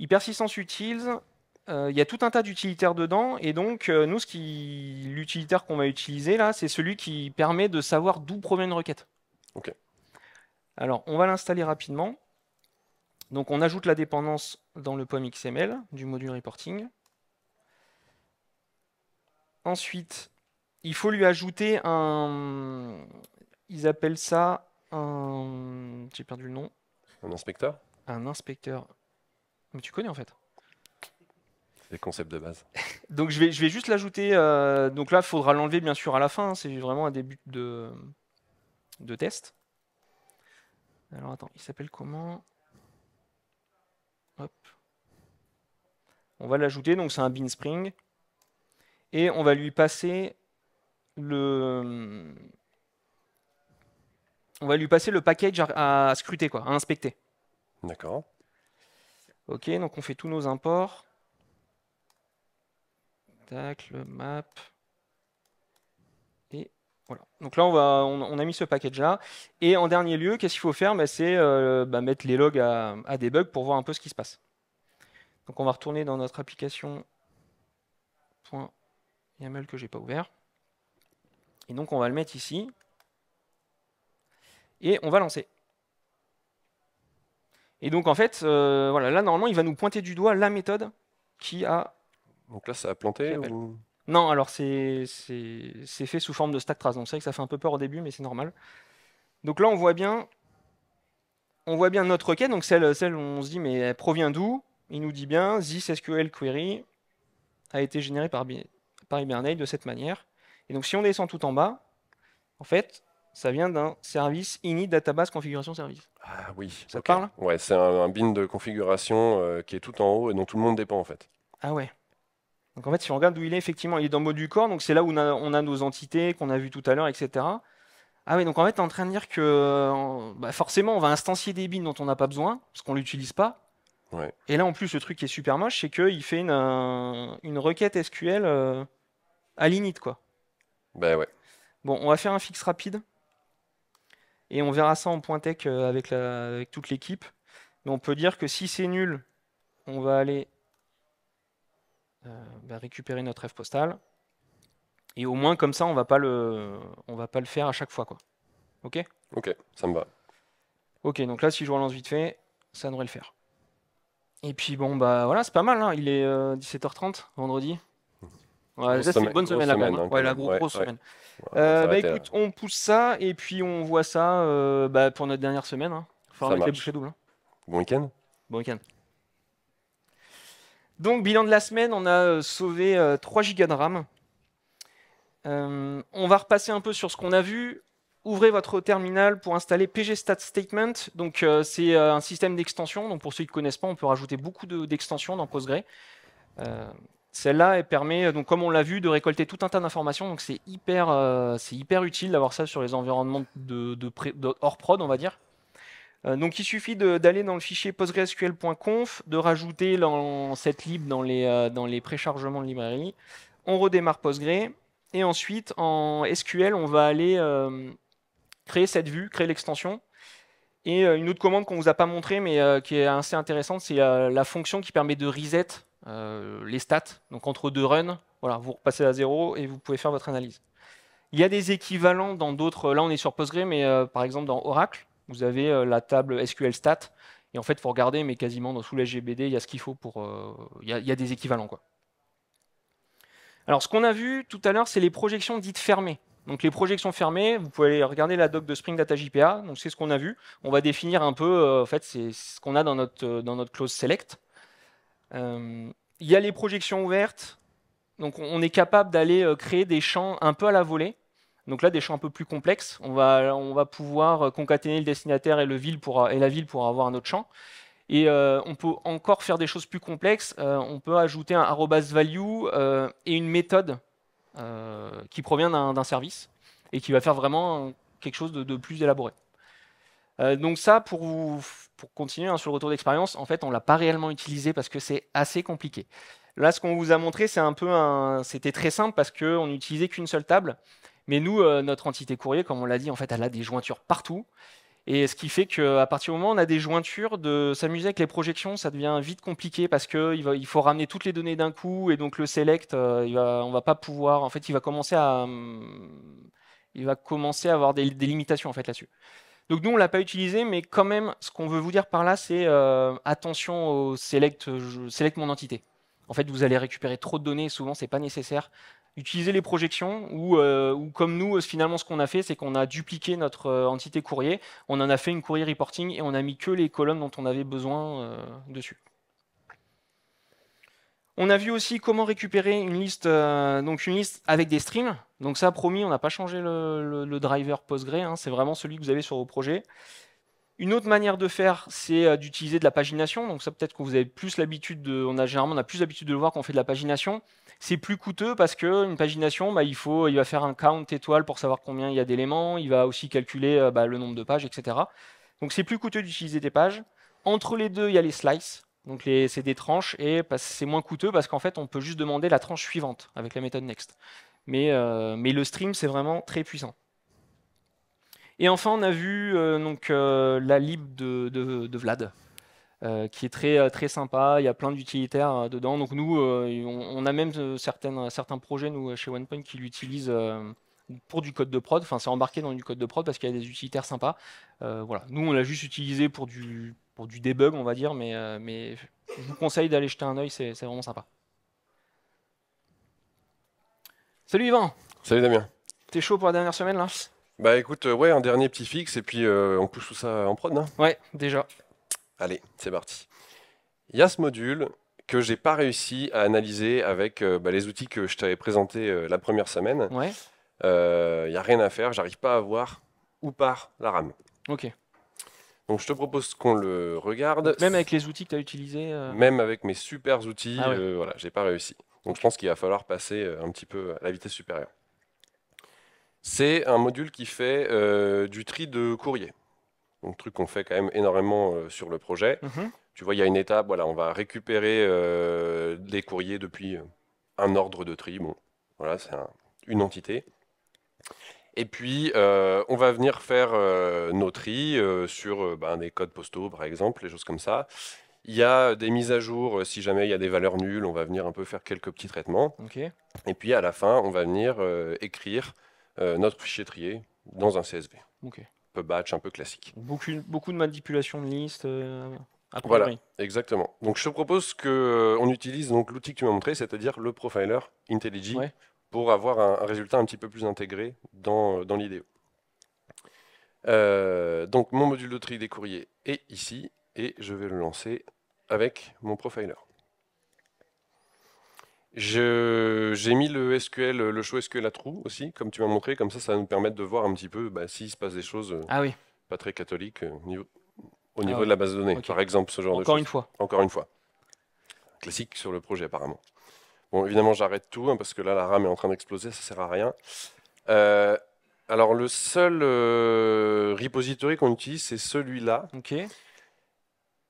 Hypersistence Utils, il y a tout un tas d'utilitaires dedans, et donc, nous, ce qui... l'utilitaire qu'on va utiliser là, c'est celui qui permet de savoir d'où provient une requête. Ok. Alors, on va l'installer rapidement. Donc on ajoute la dépendance dans le pom XML du module reporting. Ensuite, il faut lui ajouter un... Ils appellent ça un... J'ai perdu le nom. Un inspecteur Un inspecteur. Mais tu connais en fait. Les concepts concept de base. donc je vais, je vais juste l'ajouter. Euh, donc là, il faudra l'enlever bien sûr à la fin. Hein. C'est vraiment un début de, de test. Alors attends, il s'appelle comment on va l'ajouter, donc c'est un bean spring. Et on va lui passer le, on va lui passer le package à, scruter, quoi, à inspecter. D'accord. Ok, donc on fait tous nos imports. Tac, le map. Donc là, on, va, on, a mis ce package-là. Et en dernier lieu, qu'est-ce qu'il faut faire bah, C'est euh, bah, mettre les logs à, debug pour voir un peu ce qui se passe. Donc on va retourner dans notre application que que n'ai pas ouvert. Et donc on va le mettre ici. Et on va lancer. Et donc en fait, euh, voilà, là normalement, il va nous pointer du doigt la méthode qui a... Donc là, ça a planté non, alors c'est fait sous forme de stack trace. Donc c'est vrai que ça fait un peu peur au début, mais c'est normal. Donc là, on voit bien, on voit bien notre requête. Donc celle, celle où on se dit, mais elle provient d'où Il nous dit bien, this SQL query a été généré par, par Hibernate de cette manière. Et donc si on descend tout en bas, en fait, ça vient d'un service init database configuration service. Ah oui. Ça parle Ouais, c'est un, bin de configuration euh, qui est tout en haut et dont tout le monde dépend en fait. Ah ouais. Donc en fait, si on regarde où il est, effectivement, il est dans le mode du corps, donc c'est là où on a, nos entités qu'on a vues tout à l'heure, etc. Ah oui, donc en fait, tu es en train de dire que bah, forcément, on va instancier des bins dont on n'a pas besoin, parce qu'on ne l'utilise pas. Et là, en plus, le truc qui est super moche, c'est qu'il fait une, requête SQL euh, à l'init, quoi. Ben ouais. Bon, on va faire un fixe rapide. Et on verra ça en point tech euh, avec, avec toute l'équipe. Mais on peut dire que si c'est nul, on va aller euh, récupérer notre F postal. Et au moins comme ça, on va pas le, on va pas le faire à chaque fois, quoi. Ok Ok, ça me va. Ok, donc là, si je relance vite fait, ça devrait le faire. Et puis bon, bah voilà, c'est pas mal. Hein. Il est 17h30 euh, vendredi. Mmh. Ouais, une bonne semaine, ouais, la grosse semaine. écoute, on pousse ça et puis on voit ça euh, bah, pour notre dernière semaine. Hein. Faut hein. Bon week-end. Bon week-end. Donc, bilan de la semaine, on a euh, sauvé 3 euh, Go de RAM. Euh, on va repasser un peu sur ce qu'on a vu. Ouvrez votre terminal pour installer Stat statement. Donc, c'est un système d'extension. Donc, pour ceux qui ne connaissent pas, on peut rajouter beaucoup d'extensions dans Postgre. Celle-là, permet, donc, comme on l'a vu, de récolter tout un tas d'informations. Donc, c'est hyper, hyper utile d'avoir ça sur les environnements de hors prod, on va dire. Euh, donc il suffit d'aller dans le fichier postgresql.conf, de rajouter dans, cette lib dans les, euh, dans les préchargements de librairie. On redémarre Postgre. Et ensuite, en SQL, on va aller euh, créer cette vue, créer l'extension. Et une autre commande qu'on ne vous a pas montrée, mais qui est assez intéressante, c'est la fonction qui permet de reset les stats. Donc entre deux runs, voilà, vous repassez à zéro et vous pouvez faire votre analyse. Il y a des équivalents dans d'autres, là on est sur Postgre, mais par exemple dans Oracle, vous avez euh, la table SQL Stat. Et en fait, il faut regarder, mais quasiment dans, sous la GBD, il y a ce qu'il faut pour. Euh, il y, a, des équivalents. Quoi. Alors, ce qu'on a vu tout à l'heure, c'est les projections dites fermées. Donc les projections fermées, vous pouvez aller regarder la doc de Spring Data JPA, donc c'est ce qu'on a vu. On va définir un peu, euh, en fait, c'est ce qu'on a dans notre, dans notre clause select. Il y a les projections ouvertes, donc on est capable d'aller créer des champs un peu à la volée. Donc là, des champs un peu plus complexes, on va, on va pouvoir euh, concaténer le destinataire et, la ville pour avoir un autre champ. Et euh, on peut encore faire des choses plus complexes. Euh, on peut ajouter un value et une méthode qui provient d'un service et qui va faire vraiment quelque chose de, plus élaboré. donc ça, pour, pour continuer hein, sur le retour d'expérience, en fait, on ne l'a pas réellement utilisé parce que c'est assez compliqué. Là, ce qu'on vous a montré, c'est un peu, c'était très simple parce qu'on n'utilisait qu'une seule table mais nous, euh, notre entité courrier, comme on l'a dit, en fait, elle a des jointures partout. Et ce qui fait qu'à partir du moment où on a des jointures, de s'amuser avec les projections, ça devient vite compliqué parce qu'il il faut ramener toutes les données d'un coup et donc le select, euh, il va, pas pouvoir. En fait, il va commencer à, hum, avoir des, limitations en fait là-dessus. Donc nous, on l'a pas utilisé, mais quand même, ce qu'on veut vous dire par là, c'est euh, attention au select, je select mon entité. En fait, vous allez récupérer trop de données, souvent c'est pas nécessaire utiliser les projections ou, euh, comme nous, euh, finalement, ce qu'on a fait, c'est qu'on a dupliqué notre euh, entité courrier, on en a fait une courrier reporting et on a mis que les colonnes dont on avait besoin dessus. On a vu aussi comment récupérer une liste, donc une liste avec des streams. Donc ça, promis, on n'a pas changé le, driver Postgre, hein. c'est vraiment celui que vous avez sur vos projets. Une autre manière de faire, c'est d'utiliser de la pagination. Donc ça, peut-être que vous avez plus l'habitude de, on a généralement on plus l'habitude de le voir quand on fait de la pagination. C'est plus coûteux parce qu'une pagination, bah, il faut, il va faire un count étoile pour savoir combien il y a d'éléments. Il va aussi calculer euh, bah, le nombre de pages, etc. Donc c'est plus coûteux d'utiliser des pages. Entre les deux, il y a les slices. Donc c'est des tranches et c'est moins coûteux parce qu'en fait on peut juste demander la tranche suivante avec la méthode next. Mais, euh, le stream c'est vraiment très puissant. Et enfin on a vu euh, donc, la lib de Vlad. Euh, qui est très, euh, très sympa. Il y a plein d'utilitaires euh, dedans. Donc nous, on, a même certaines, certains projets nous, chez OnePoint qui l'utilisent pour du code de prod. Enfin, c'est embarqué dans du code de prod parce qu'il y a des utilitaires sympas. voilà. Nous, on l'a juste utilisé pour du, pour du debug, on va dire, mais, mais je vous conseille d'aller jeter un œil, c'est vraiment sympa. Salut Yvan Salut Damien T'es chaud pour la dernière semaine là Bah écoute, ouais, un dernier petit fixe et puis on pousse tout ça en prod, non Ouais, déjà. Allez, c'est parti. Il y a ce module que j'ai pas réussi à analyser avec euh, bah, les outils que je t'avais présentés euh, la première semaine. Il n'y euh, a rien à faire, j'arrive pas à voir où part la RAM. Ok. Donc je te propose qu'on le regarde. même avec les outils que tu as utilisés Même avec mes super outils, je ah n'ai voilà, j'ai pas réussi. Donc je pense qu'il va falloir passer un petit peu à la vitesse supérieure. C'est un module qui fait du tri de courrier donc truc qu'on fait quand même énormément euh, sur le projet. Mhm. Tu vois, il y a une étape, voilà, on va récupérer euh, des courriers depuis un ordre de tri, bon, voilà, c'est une entité. Et puis, euh, on va venir faire nos tri sur ben, des codes postaux, par exemple, les choses comme ça. Il y a des mises à jour, si jamais il y a des valeurs nulles, on va venir un peu faire quelques petits traitements. Et puis, à la fin, on va venir écrire notre fichier trié dans un CSV. OK peu batch, un peu classique. Beaucoup, beaucoup de manipulation de liste. Euh, voilà, exactement. Donc je te propose qu'on euh, utilise donc l'outil que tu m'as montré, c'est-à-dire le profiler IntelliJ, pour avoir un, résultat un petit peu plus intégré dans, euh, dans l'IDEO. donc mon module de tri des courriers est ici et je vais le lancer avec mon profiler. J'ai mis le SQL, le show SQL à trous aussi, comme tu m'as montré, comme ça, ça va nous permettre de voir un petit peu bah, s'il se passe des choses euh, ah oui. pas très catholiques euh, au niveau, ah de la base de données, par exemple, ce genre de choses. Encore une fois. Encore une fois. Classique sur le projet, apparemment. Bon, évidemment, j'arrête tout, hein, parce que là, la RAM est en train d'exploser, ça sert à rien. Euh, alors, le seul repository qu'on utilise, c'est celui-là. OK.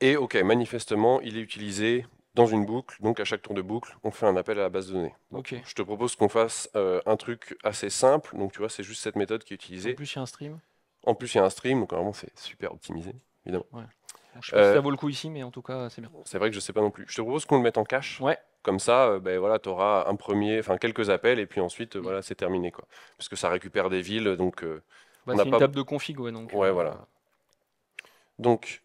Et OK, manifestement, il est utilisé dans une boucle. Donc à chaque tour de boucle, on fait un appel à la base de données. Donc, Je te propose qu'on fasse euh, un truc assez simple. Donc tu vois, c'est juste cette méthode qui est utilisée. En plus, il y a un stream. En plus, il y a un stream, donc vraiment c'est super optimisé, évidemment. Ouais. ne sais pas si euh, ça vaut le coup ici, mais en tout cas, c'est bien. C'est vrai que je ne sais pas non plus. Je te propose qu'on le mette en cache. Ouais. Comme ça, euh, ben voilà, tu auras un premier, enfin quelques appels, et puis ensuite, mm. voilà, c'est terminé, quoi. Parce que ça récupère des villes, donc. Bah, c'est une table de config, ouais, donc. Ouais, voilà. Donc,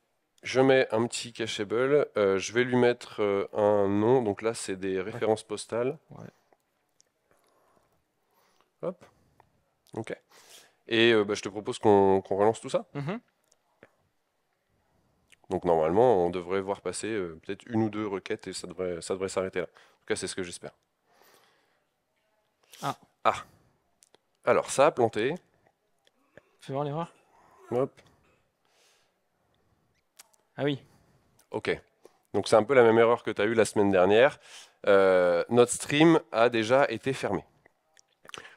je mets un petit cacheable. Euh, je vais lui mettre euh, un nom. Donc là, c'est des références postales. Hop. OK. Et euh, bah, je te propose qu'on relance tout ça. Mhm. Donc normalement, on devrait voir passer peut-être une ou deux requêtes et ça devrait, s'arrêter là. En tout cas, c'est ce que j'espère. Ah. ah. Alors, ça a planté. Fais voir l'erreur. Hop. Ah oui. Ok. Donc c'est un peu la même erreur que tu as eue la semaine dernière. Euh, notre stream a déjà été fermé.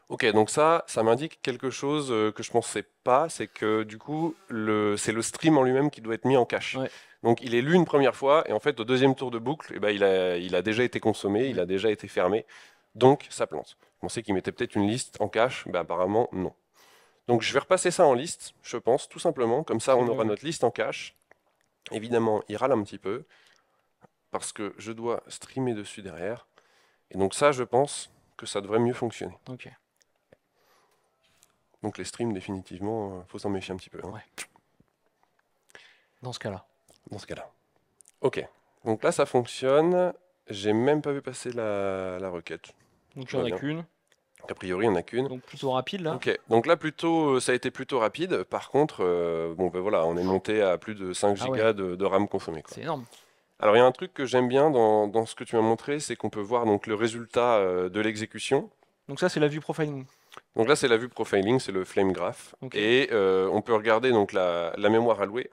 Ok, donc ça, ça m'indique quelque chose euh, que je ne pensais pas, c'est que du coup, c'est le stream en lui-même qui doit être mis en cache. Donc il est lu une première fois, et en fait, au deuxième tour de boucle, eh ben, il, a, déjà été consommé, il a déjà été fermé, donc ça plante. Je pensais qu'il mettait peut-être une liste en cache, ben, apparemment non. Donc je vais repasser ça en liste, je pense, tout simplement, comme ça on aura notre liste en cache évidemment, il râle un petit peu parce que je dois streamer dessus derrière. Et donc ça, je pense que ça devrait mieux fonctionner. Donc les streams, définitivement, euh, faut s'en méfier un petit peu. Hein. Dans ce cas-là. Dans ce cas-là. Ok. Donc là, ça fonctionne. J'ai même pas vu passer la, requête. Donc il n'y en a qu'une. A priori, on a qu'une. Donc plutôt rapide là. Ok. Donc là, plutôt, euh, ça a été plutôt rapide. Par contre, euh, bon, ben voilà, on est monté à plus de 5 ah gigas de, RAM consommée. C'est énorme. Alors il y a un truc que j'aime bien dans, ce que tu m'as montré, c'est qu'on peut voir donc le résultat euh, de l'exécution. Donc ça, c'est la vue profiling. Donc là, c'est la vue profiling, c'est le flame graph, et on peut regarder donc la, mémoire allouée.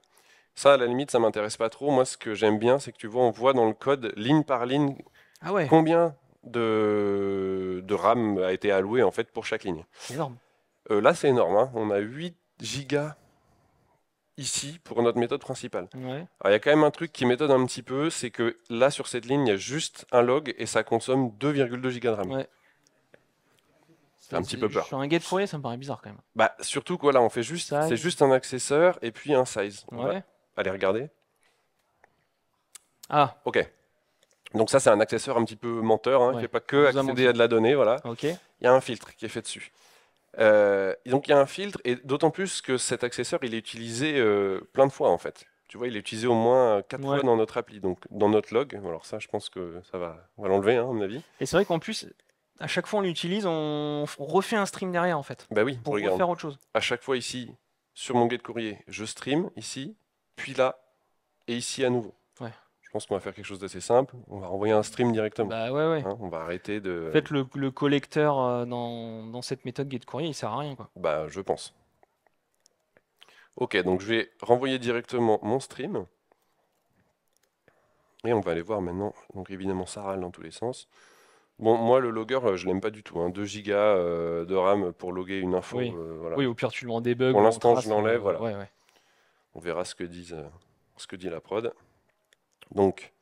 Ça, à la limite, ça m'intéresse pas trop. Moi, ce que j'aime bien, c'est que tu vois, on voit dans le code ligne par ligne ah combien de, RAM a été alloué en fait pour chaque ligne. Énorme. Euh, là, c'est énorme. Hein. On a 8 gigas ici pour notre méthode principale. Ouais. il y a quand même un truc qui m'étonne un petit peu, c'est que là sur cette ligne, il y a juste un log et ça consomme 2,2 gigas de RAM. C'est un petit peu peur. Sur un gate ça me paraît bizarre quand même. Bah surtout quoi là, on fait juste, c'est juste un accesseur et puis un size. Ouais. Allez regarder. Ah. Ok. Donc ça, c'est un accesseur un petit peu menteur, hein, qui n'est pas que accéder à de la donnée. Voilà. Il y a un filtre qui est fait dessus. Euh, donc il y a un filtre, et d'autant plus que cet accesseur, il est utilisé euh, plein de fois en fait. Tu vois, il est utilisé au moins 4 fois dans notre appli, donc dans notre log. Alors ça, je pense que ça va, l'enlever, hein, à mon avis. Et c'est vrai qu'en plus, à chaque fois on l'utilise, on... refait un stream derrière en fait. Bah oui, pour faire autre chose. À chaque fois ici, sur mon guide de courrier, je stream ici, puis là, et ici à nouveau. Je pense qu'on va faire quelque chose d'assez simple. On va renvoyer un stream directement. Bah hein, on va arrêter de. En fait, le, collecteur euh, dans, cette méthode get courrier, il sert à rien, Bah, je pense. Ok, donc je vais renvoyer directement mon stream. Et on va aller voir maintenant. Donc évidemment, ça râle dans tous les sens. Bon, moi, le logger, euh, je l'aime pas du tout. Hein. 2 gigas euh, de RAM pour loguer une info. Oui, au pire, tu le mets en Pour l'instant, je l'enlève. voilà. On verra ce que, disent, ce que dit la prod. Donc,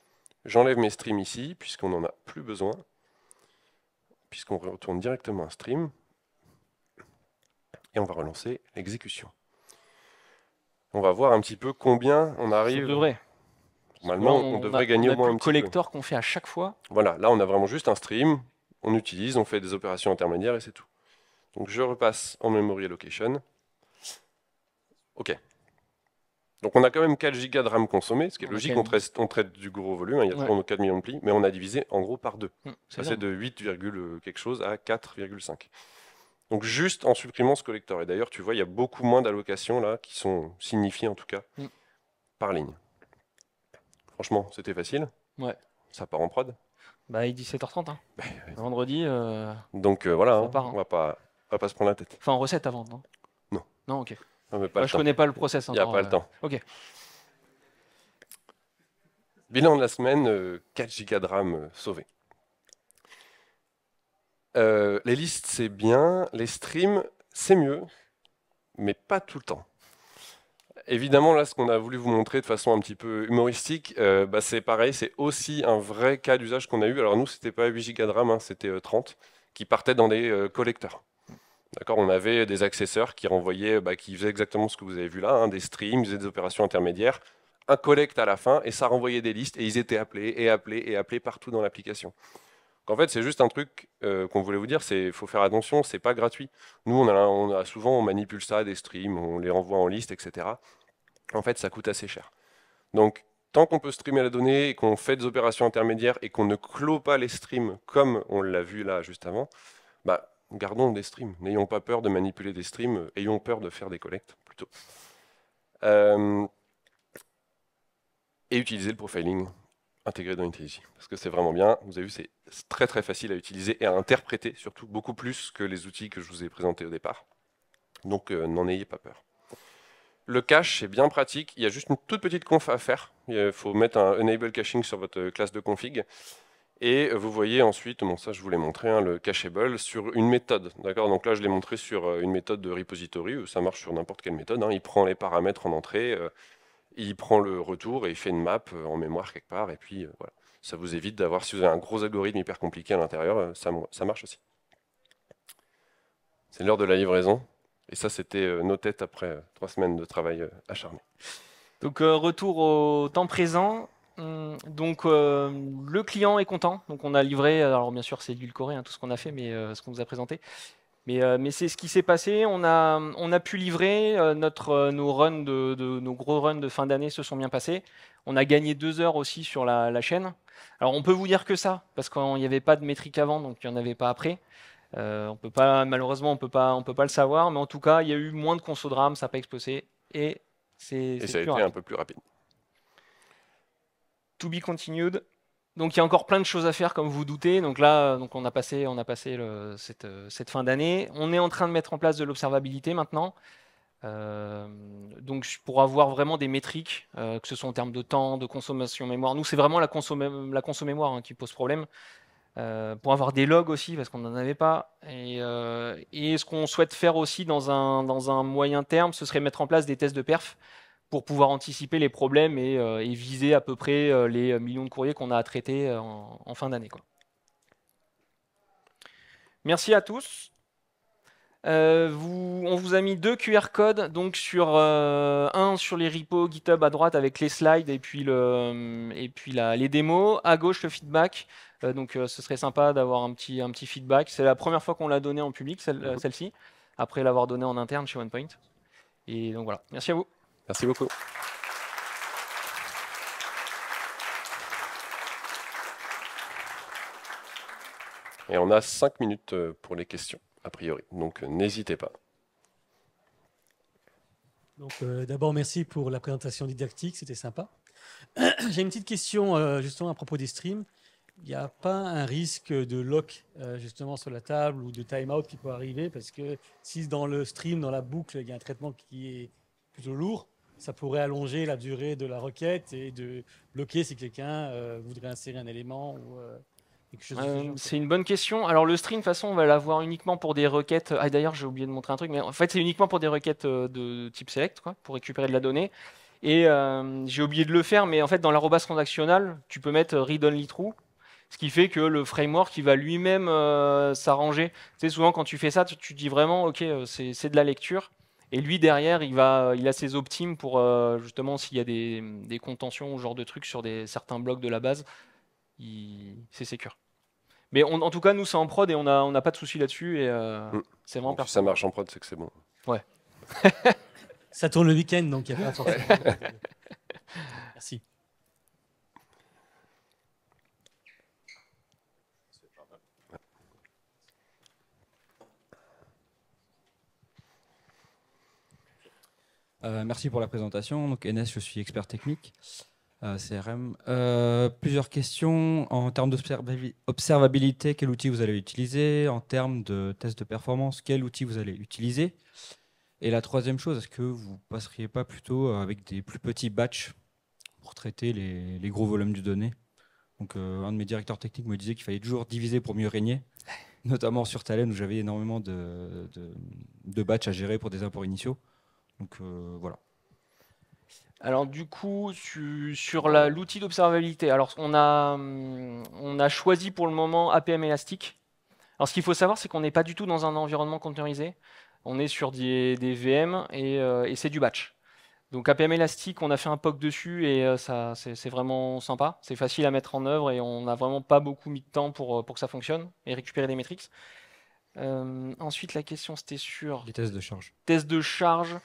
j'enlève mes streams ici, puisqu'on n'en a plus besoin, puisqu'on retourne directement un stream, et on va relancer l'exécution. On va voir un petit peu combien on arrive. devrait. Normalement, on, devrait gagner au moins un petit collector qu'on fait à chaque fois. Voilà, là on a vraiment juste un stream, on utilise, on fait des opérations intermédiaires et c'est tout. Donc je repasse en memory allocation. OK, donc on a quand même 4 gigas de RAM consommés, ce qui est logique, on traite, du gros volume, hein, il y a nos 4 millions de plis, mais on a divisé en gros par 2. Hum, ça c'est de 8, euh, quelque chose à 4,5. Donc juste en supprimant ce collecteur. Et d'ailleurs, tu vois, il y a beaucoup moins d'allocations là qui sont signifiées en tout cas hum. par ligne. Franchement, c'était facile. Ouais. Ça part en prod. Bah, il 17h30. Hein. Bah, vendredi. Euh, Donc euh, voilà, hein. Hein. on va va pas se prendre la tête. Enfin, en recette avant, non Non. Non, ok je ne connais pas le process. Il n'y a pas le euh, temps. OK. Bilan de la semaine, 4 euh, Go de RAM euh, sauvés. les listes, c'est bien. Les streams, c'est mieux, mais pas tout le temps. Évidemment, là, ce qu'on a voulu vous montrer de façon un petit peu humoristique, bah, c'est pareil, c'est aussi un vrai cas d'usage qu'on a eu. Alors nous, ce n'était pas 8 gigas de RAM, hein, c'était 30, qui partaient dans des collecteurs. On avait des accesseurs qui renvoyaient, bah, qui faisaient exactement ce que vous avez vu là, hein, des streams, des opérations intermédiaires, un collect à la fin, et ça renvoyait des listes, et ils étaient appelés, et appelés, et appelés partout dans l'application. En fait, c'est juste un truc euh, qu'on voulait vous dire, c'est faut faire attention, c'est pas gratuit. Nous, on a, on a, souvent, on manipule ça, des streams, on les renvoie en liste, etc. En fait, ça coûte assez cher. Donc, tant qu'on peut streamer la donnée et qu'on fait des opérations intermédiaires et qu'on ne clôt pas les streams comme on l'a vu là juste avant, bah, gardons des streams. N'ayons pas peur de manipuler des streams, euh, ayons peur de faire des collectes plutôt. Euh, et utiliser le profiling intégré dans IntelliJ, parce que c'est vraiment bien. Vous avez vu, c'est très très facile à utiliser et à interpréter, surtout beaucoup plus que les outils que je vous ai présentés au départ. Donc euh, n'en ayez pas peur. Le cache, est bien pratique. Il y a juste une toute petite conf à faire. Il faut mettre un enable caching sur votre classe de config. Et vous voyez ensuite, bon ça je vous l'ai montré, hein, le cacheable sur une méthode. D'accord Donc là je l'ai montré sur euh, une méthode de repository, où ça marche sur n'importe quelle méthode. Hein. Il prend les paramètres en entrée, euh, il prend le retour et il fait une map euh, en mémoire quelque part. Et puis voilà, ça vous évite d'avoir, si vous avez un gros algorithme hyper compliqué à l'intérieur, ça, marche aussi. C'est l'heure de la livraison. Et ça c'était nos têtes après trois semaines de travail acharné. Donc retour au temps présent, Mm, donc euh, le client est content. Donc on a livré, alors bien sûr c'est du Corée hein, tout ce qu'on a fait, mais euh, ce qu'on vous a présenté. Euh, mais, c'est ce qui s'est passé. On a, on a pu livrer notre, nos de, nos gros runs de fin d'année se sont bien passés. On a gagné deux heures aussi sur la, chaîne. Alors on peut vous dire que ça parce qu'il n'y avait pas de métrique avant, donc il n'y en avait pas après. on peut pas, malheureusement, on peut pas, peut pas le savoir. Mais en tout cas, il y a eu moins de conso ça n'a pas explosé et c'est. Et ça a été un peu plus rapide. To be continued. Donc il y a encore plein de choses à faire, comme vous, vous doutez. Donc là, donc on a passé, on a passé cette, fin d'année. On est en train de mettre en place de l'observabilité maintenant. Euh, donc pour avoir vraiment des métriques, euh, que ce soit en termes de temps, de consommation mémoire. Nous, c'est vraiment la, consom la consommation mémoire hein, qui pose problème. Euh, pour avoir des logs aussi, parce qu'on n'en avait pas. Et, et ce qu'on souhaite faire aussi dans un, dans un moyen terme, ce serait mettre en place des tests de perf pour pouvoir anticiper les problèmes et, euh, viser à peu près euh, les euh, millions de courriers qu'on a à traiter en, fin d'année. Merci à tous. vous, on vous a mis deux QR codes, donc sur un sur les repos GitHub à droite avec les slides et puis, le, et puis les démos, à gauche le feedback. donc ce serait sympa d'avoir un petit, un petit feedback. C'est la première fois qu'on l'a donné en public, mmh. celle-ci, après l'avoir donné en interne chez OnePoint. Et donc voilà, merci à vous. Merci beaucoup. Et on a cinq minutes euh, pour les questions, a priori. Donc euh, n'hésitez pas. Donc euh, d'abord merci pour la présentation didactique, c'était sympa. J'ai une petite question justement à propos des streams. Il n'y a pas un risque de lock justement sur la table ou de time-out qui peut arriver parce que si dans le stream, dans la boucle, il y a un traitement qui est plutôt lourd, ça pourrait allonger la durée de la requête et de bloquer si quelqu'un euh, voudrait insérer un élément ou euh, quelque chose. Euh, c'est une bonne question. Alors le string, de toute façon, on va l'avoir uniquement pour des requêtes. Ah d'ailleurs, j'ai oublié de montrer un truc, mais en fait, c'est uniquement pour des requêtes de type select, quoi, pour récupérer de la donnée. Et j'ai oublié de le faire, mais en fait, dans l'arrobas transactionnelle, tu peux mettre read only true. Ce qui fait que le framework, il va lui-même s'arranger. Tu sais, souvent, quand tu fais ça, tu, tu dis vraiment, OK, c'est de la lecture. Et lui, derrière, il, va, il a ses optimes pour euh, justement s'il y a des, contentions ou genre de trucs sur certains blocs de la base, c'est sécure. Mais en tout cas, nous, c'est en prod et on n'a pas de souci là-dessus. Et euh, mm. c'est vraiment ça marche en prod, c'est que c'est bon. Ouais. ça tourne le week-end, donc il n'y a pas forcément. Euh, merci pour la présentation. Donc, NS, je suis expert technique, euh, CRM. Euh, plusieurs questions en termes d'observabilité. Quel outil vous allez utiliser En termes de test de performance, quel outil vous allez utiliser Et la troisième chose, est-ce que vous passeriez pas plutôt avec des plus petits batchs pour traiter les, gros volumes de données donc, un de mes directeurs techniques me disait qu'il fallait toujours diviser pour mieux régner, notamment sur Talen, où j'avais énormément de, de, de batchs à gérer pour des apports initiaux. Donc euh, voilà. Alors du coup, sur l'outil d'observabilité, alors on a, mm, on a choisi pour le moment APM Elastic. Alors ce qu'il faut savoir, c'est qu'on n'est pas du tout dans un environnement containerisé. On est sur des, VM euh, et, c'est du batch. Donc APM Elastic, on a fait un POC dessus et euh, ça c'est vraiment sympa. C'est facile à mettre en œuvre et on n'a vraiment pas beaucoup mis de temps pour, pour que ça fonctionne et récupérer des métriques. Euh, ensuite, la question, c'était sur... Les tests de charge. Tests de charge.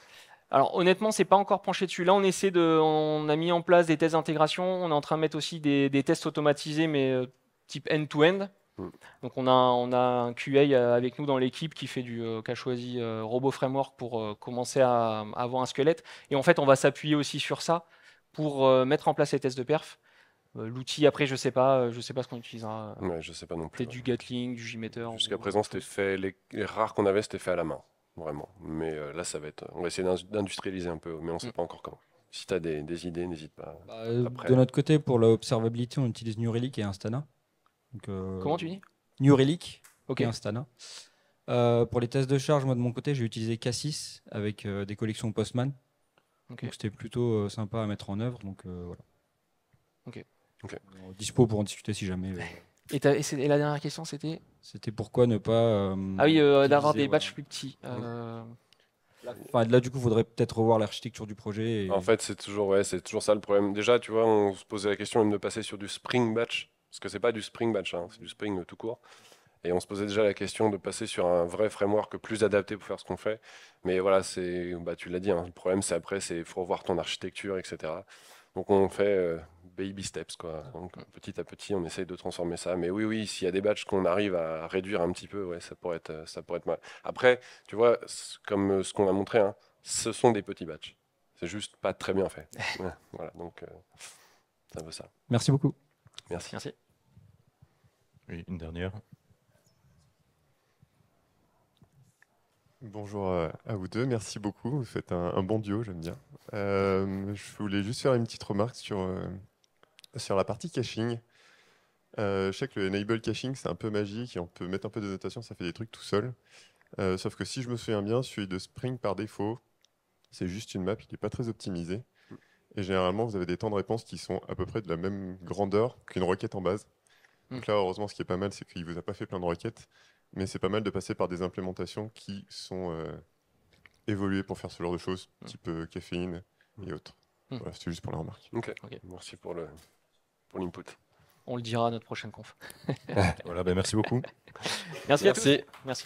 Alors honnêtement, c'est pas encore penché dessus. Là, on essaie de, on a mis en place des tests d'intégration. On est en train de mettre aussi des, tests automatisés, mais euh, type end-to-end. Hmm. Donc on a, on a un QA euh, avec nous dans l'équipe qui fait du, qui a choisi Robot Robo Framework pour commencer à, à, avoir un squelette. Et en fait, on va s'appuyer aussi sur ça pour mettre en place les tests de perf. Euh, l'outil, après, je sais pas, euh, je sais pas ce qu'on utilisera. Euh, ouais, je sais pas non plus. peut du Gatling, du J-meter. Jusqu'à présent, c'était fait, les, rares qu'on avait, c'était fait à la main, vraiment. Mais là, ça va être, on va essayer d'industrialiser un peu, mais on sait mm. pas encore comment. Si tu as des, idées, n'hésite pas. Bah, de notre côté, pour l'observabilité, on utilise New Relic et Instana. Donc, comment tu dis New Relic et Instana. pour les tests de charge, moi de mon côté, j'ai utilisé Cassis avec des collections Postman. Donc c'était plutôt sympa à mettre en œuvre. Donc voilà. Ok. Dispo pour en discuter si jamais. Euh. Et, la dernière question, c'était C'était pourquoi ne pas. Euh, ah oui, euh, d'avoir des batchs plus petits. là, du coup, il faudrait peut-être revoir l'architecture du projet. En fait, c'est toujours, ouais, c'est toujours ça le problème. Déjà, tu vois, on se posait la question de passer sur du Spring Batch, parce que ce n'est pas du Spring Batch, hein, c'est du Spring tout court. Et on se posait déjà la question de passer sur un vrai framework plus adapté pour faire ce qu'on fait. Mais voilà, c'est, bah, tu l'as dit, hein, le problème, c'est après, c'est faut revoir ton architecture, etc. Donc on fait euh, baby steps, quoi. Donc petit à petit, on essaye de transformer ça. Mais oui, oui, s'il y a des batchs qu'on arrive à réduire un petit peu, ouais, ça pourrait être, ça pourrait être mal. Après, tu vois, comme euh, ce qu'on a montré, hein, ce sont des petits batchs. C'est juste pas très bien fait. voilà, donc euh, ça veut ça. Merci beaucoup. Merci. Merci. Oui, une dernière. Bonjour euh, à vous deux, merci beaucoup. Vous faites un, bon duo, j'aime bien. Euh, je voulais juste faire une petite remarque sur, euh, sur la partie caching. je sais que le enable caching, c'est un peu magique on peut mettre un peu de notation, ça fait des trucs tout seul. sauf que si je me souviens bien, celui de Spring par défaut, c'est juste une map qui n'est pas très optimisée. Et généralement, vous avez des temps de réponse qui sont à peu près de la même grandeur qu'une requête en base. Hmm. Donc là, heureusement, ce qui est pas mal, c'est qu'il ne vous a pas fait plein de requêtes mais c'est pas mal de passer par des implémentations qui sont euh, évoluées pour faire ce genre de choses, mmh. type euh, caféine et mmh. autres. Mmh. Voilà, c'était juste pour la remarque. Merci pour le pour l'input. On le dira à notre prochaine conf. voilà, ben merci beaucoup. merci, merci, Merci.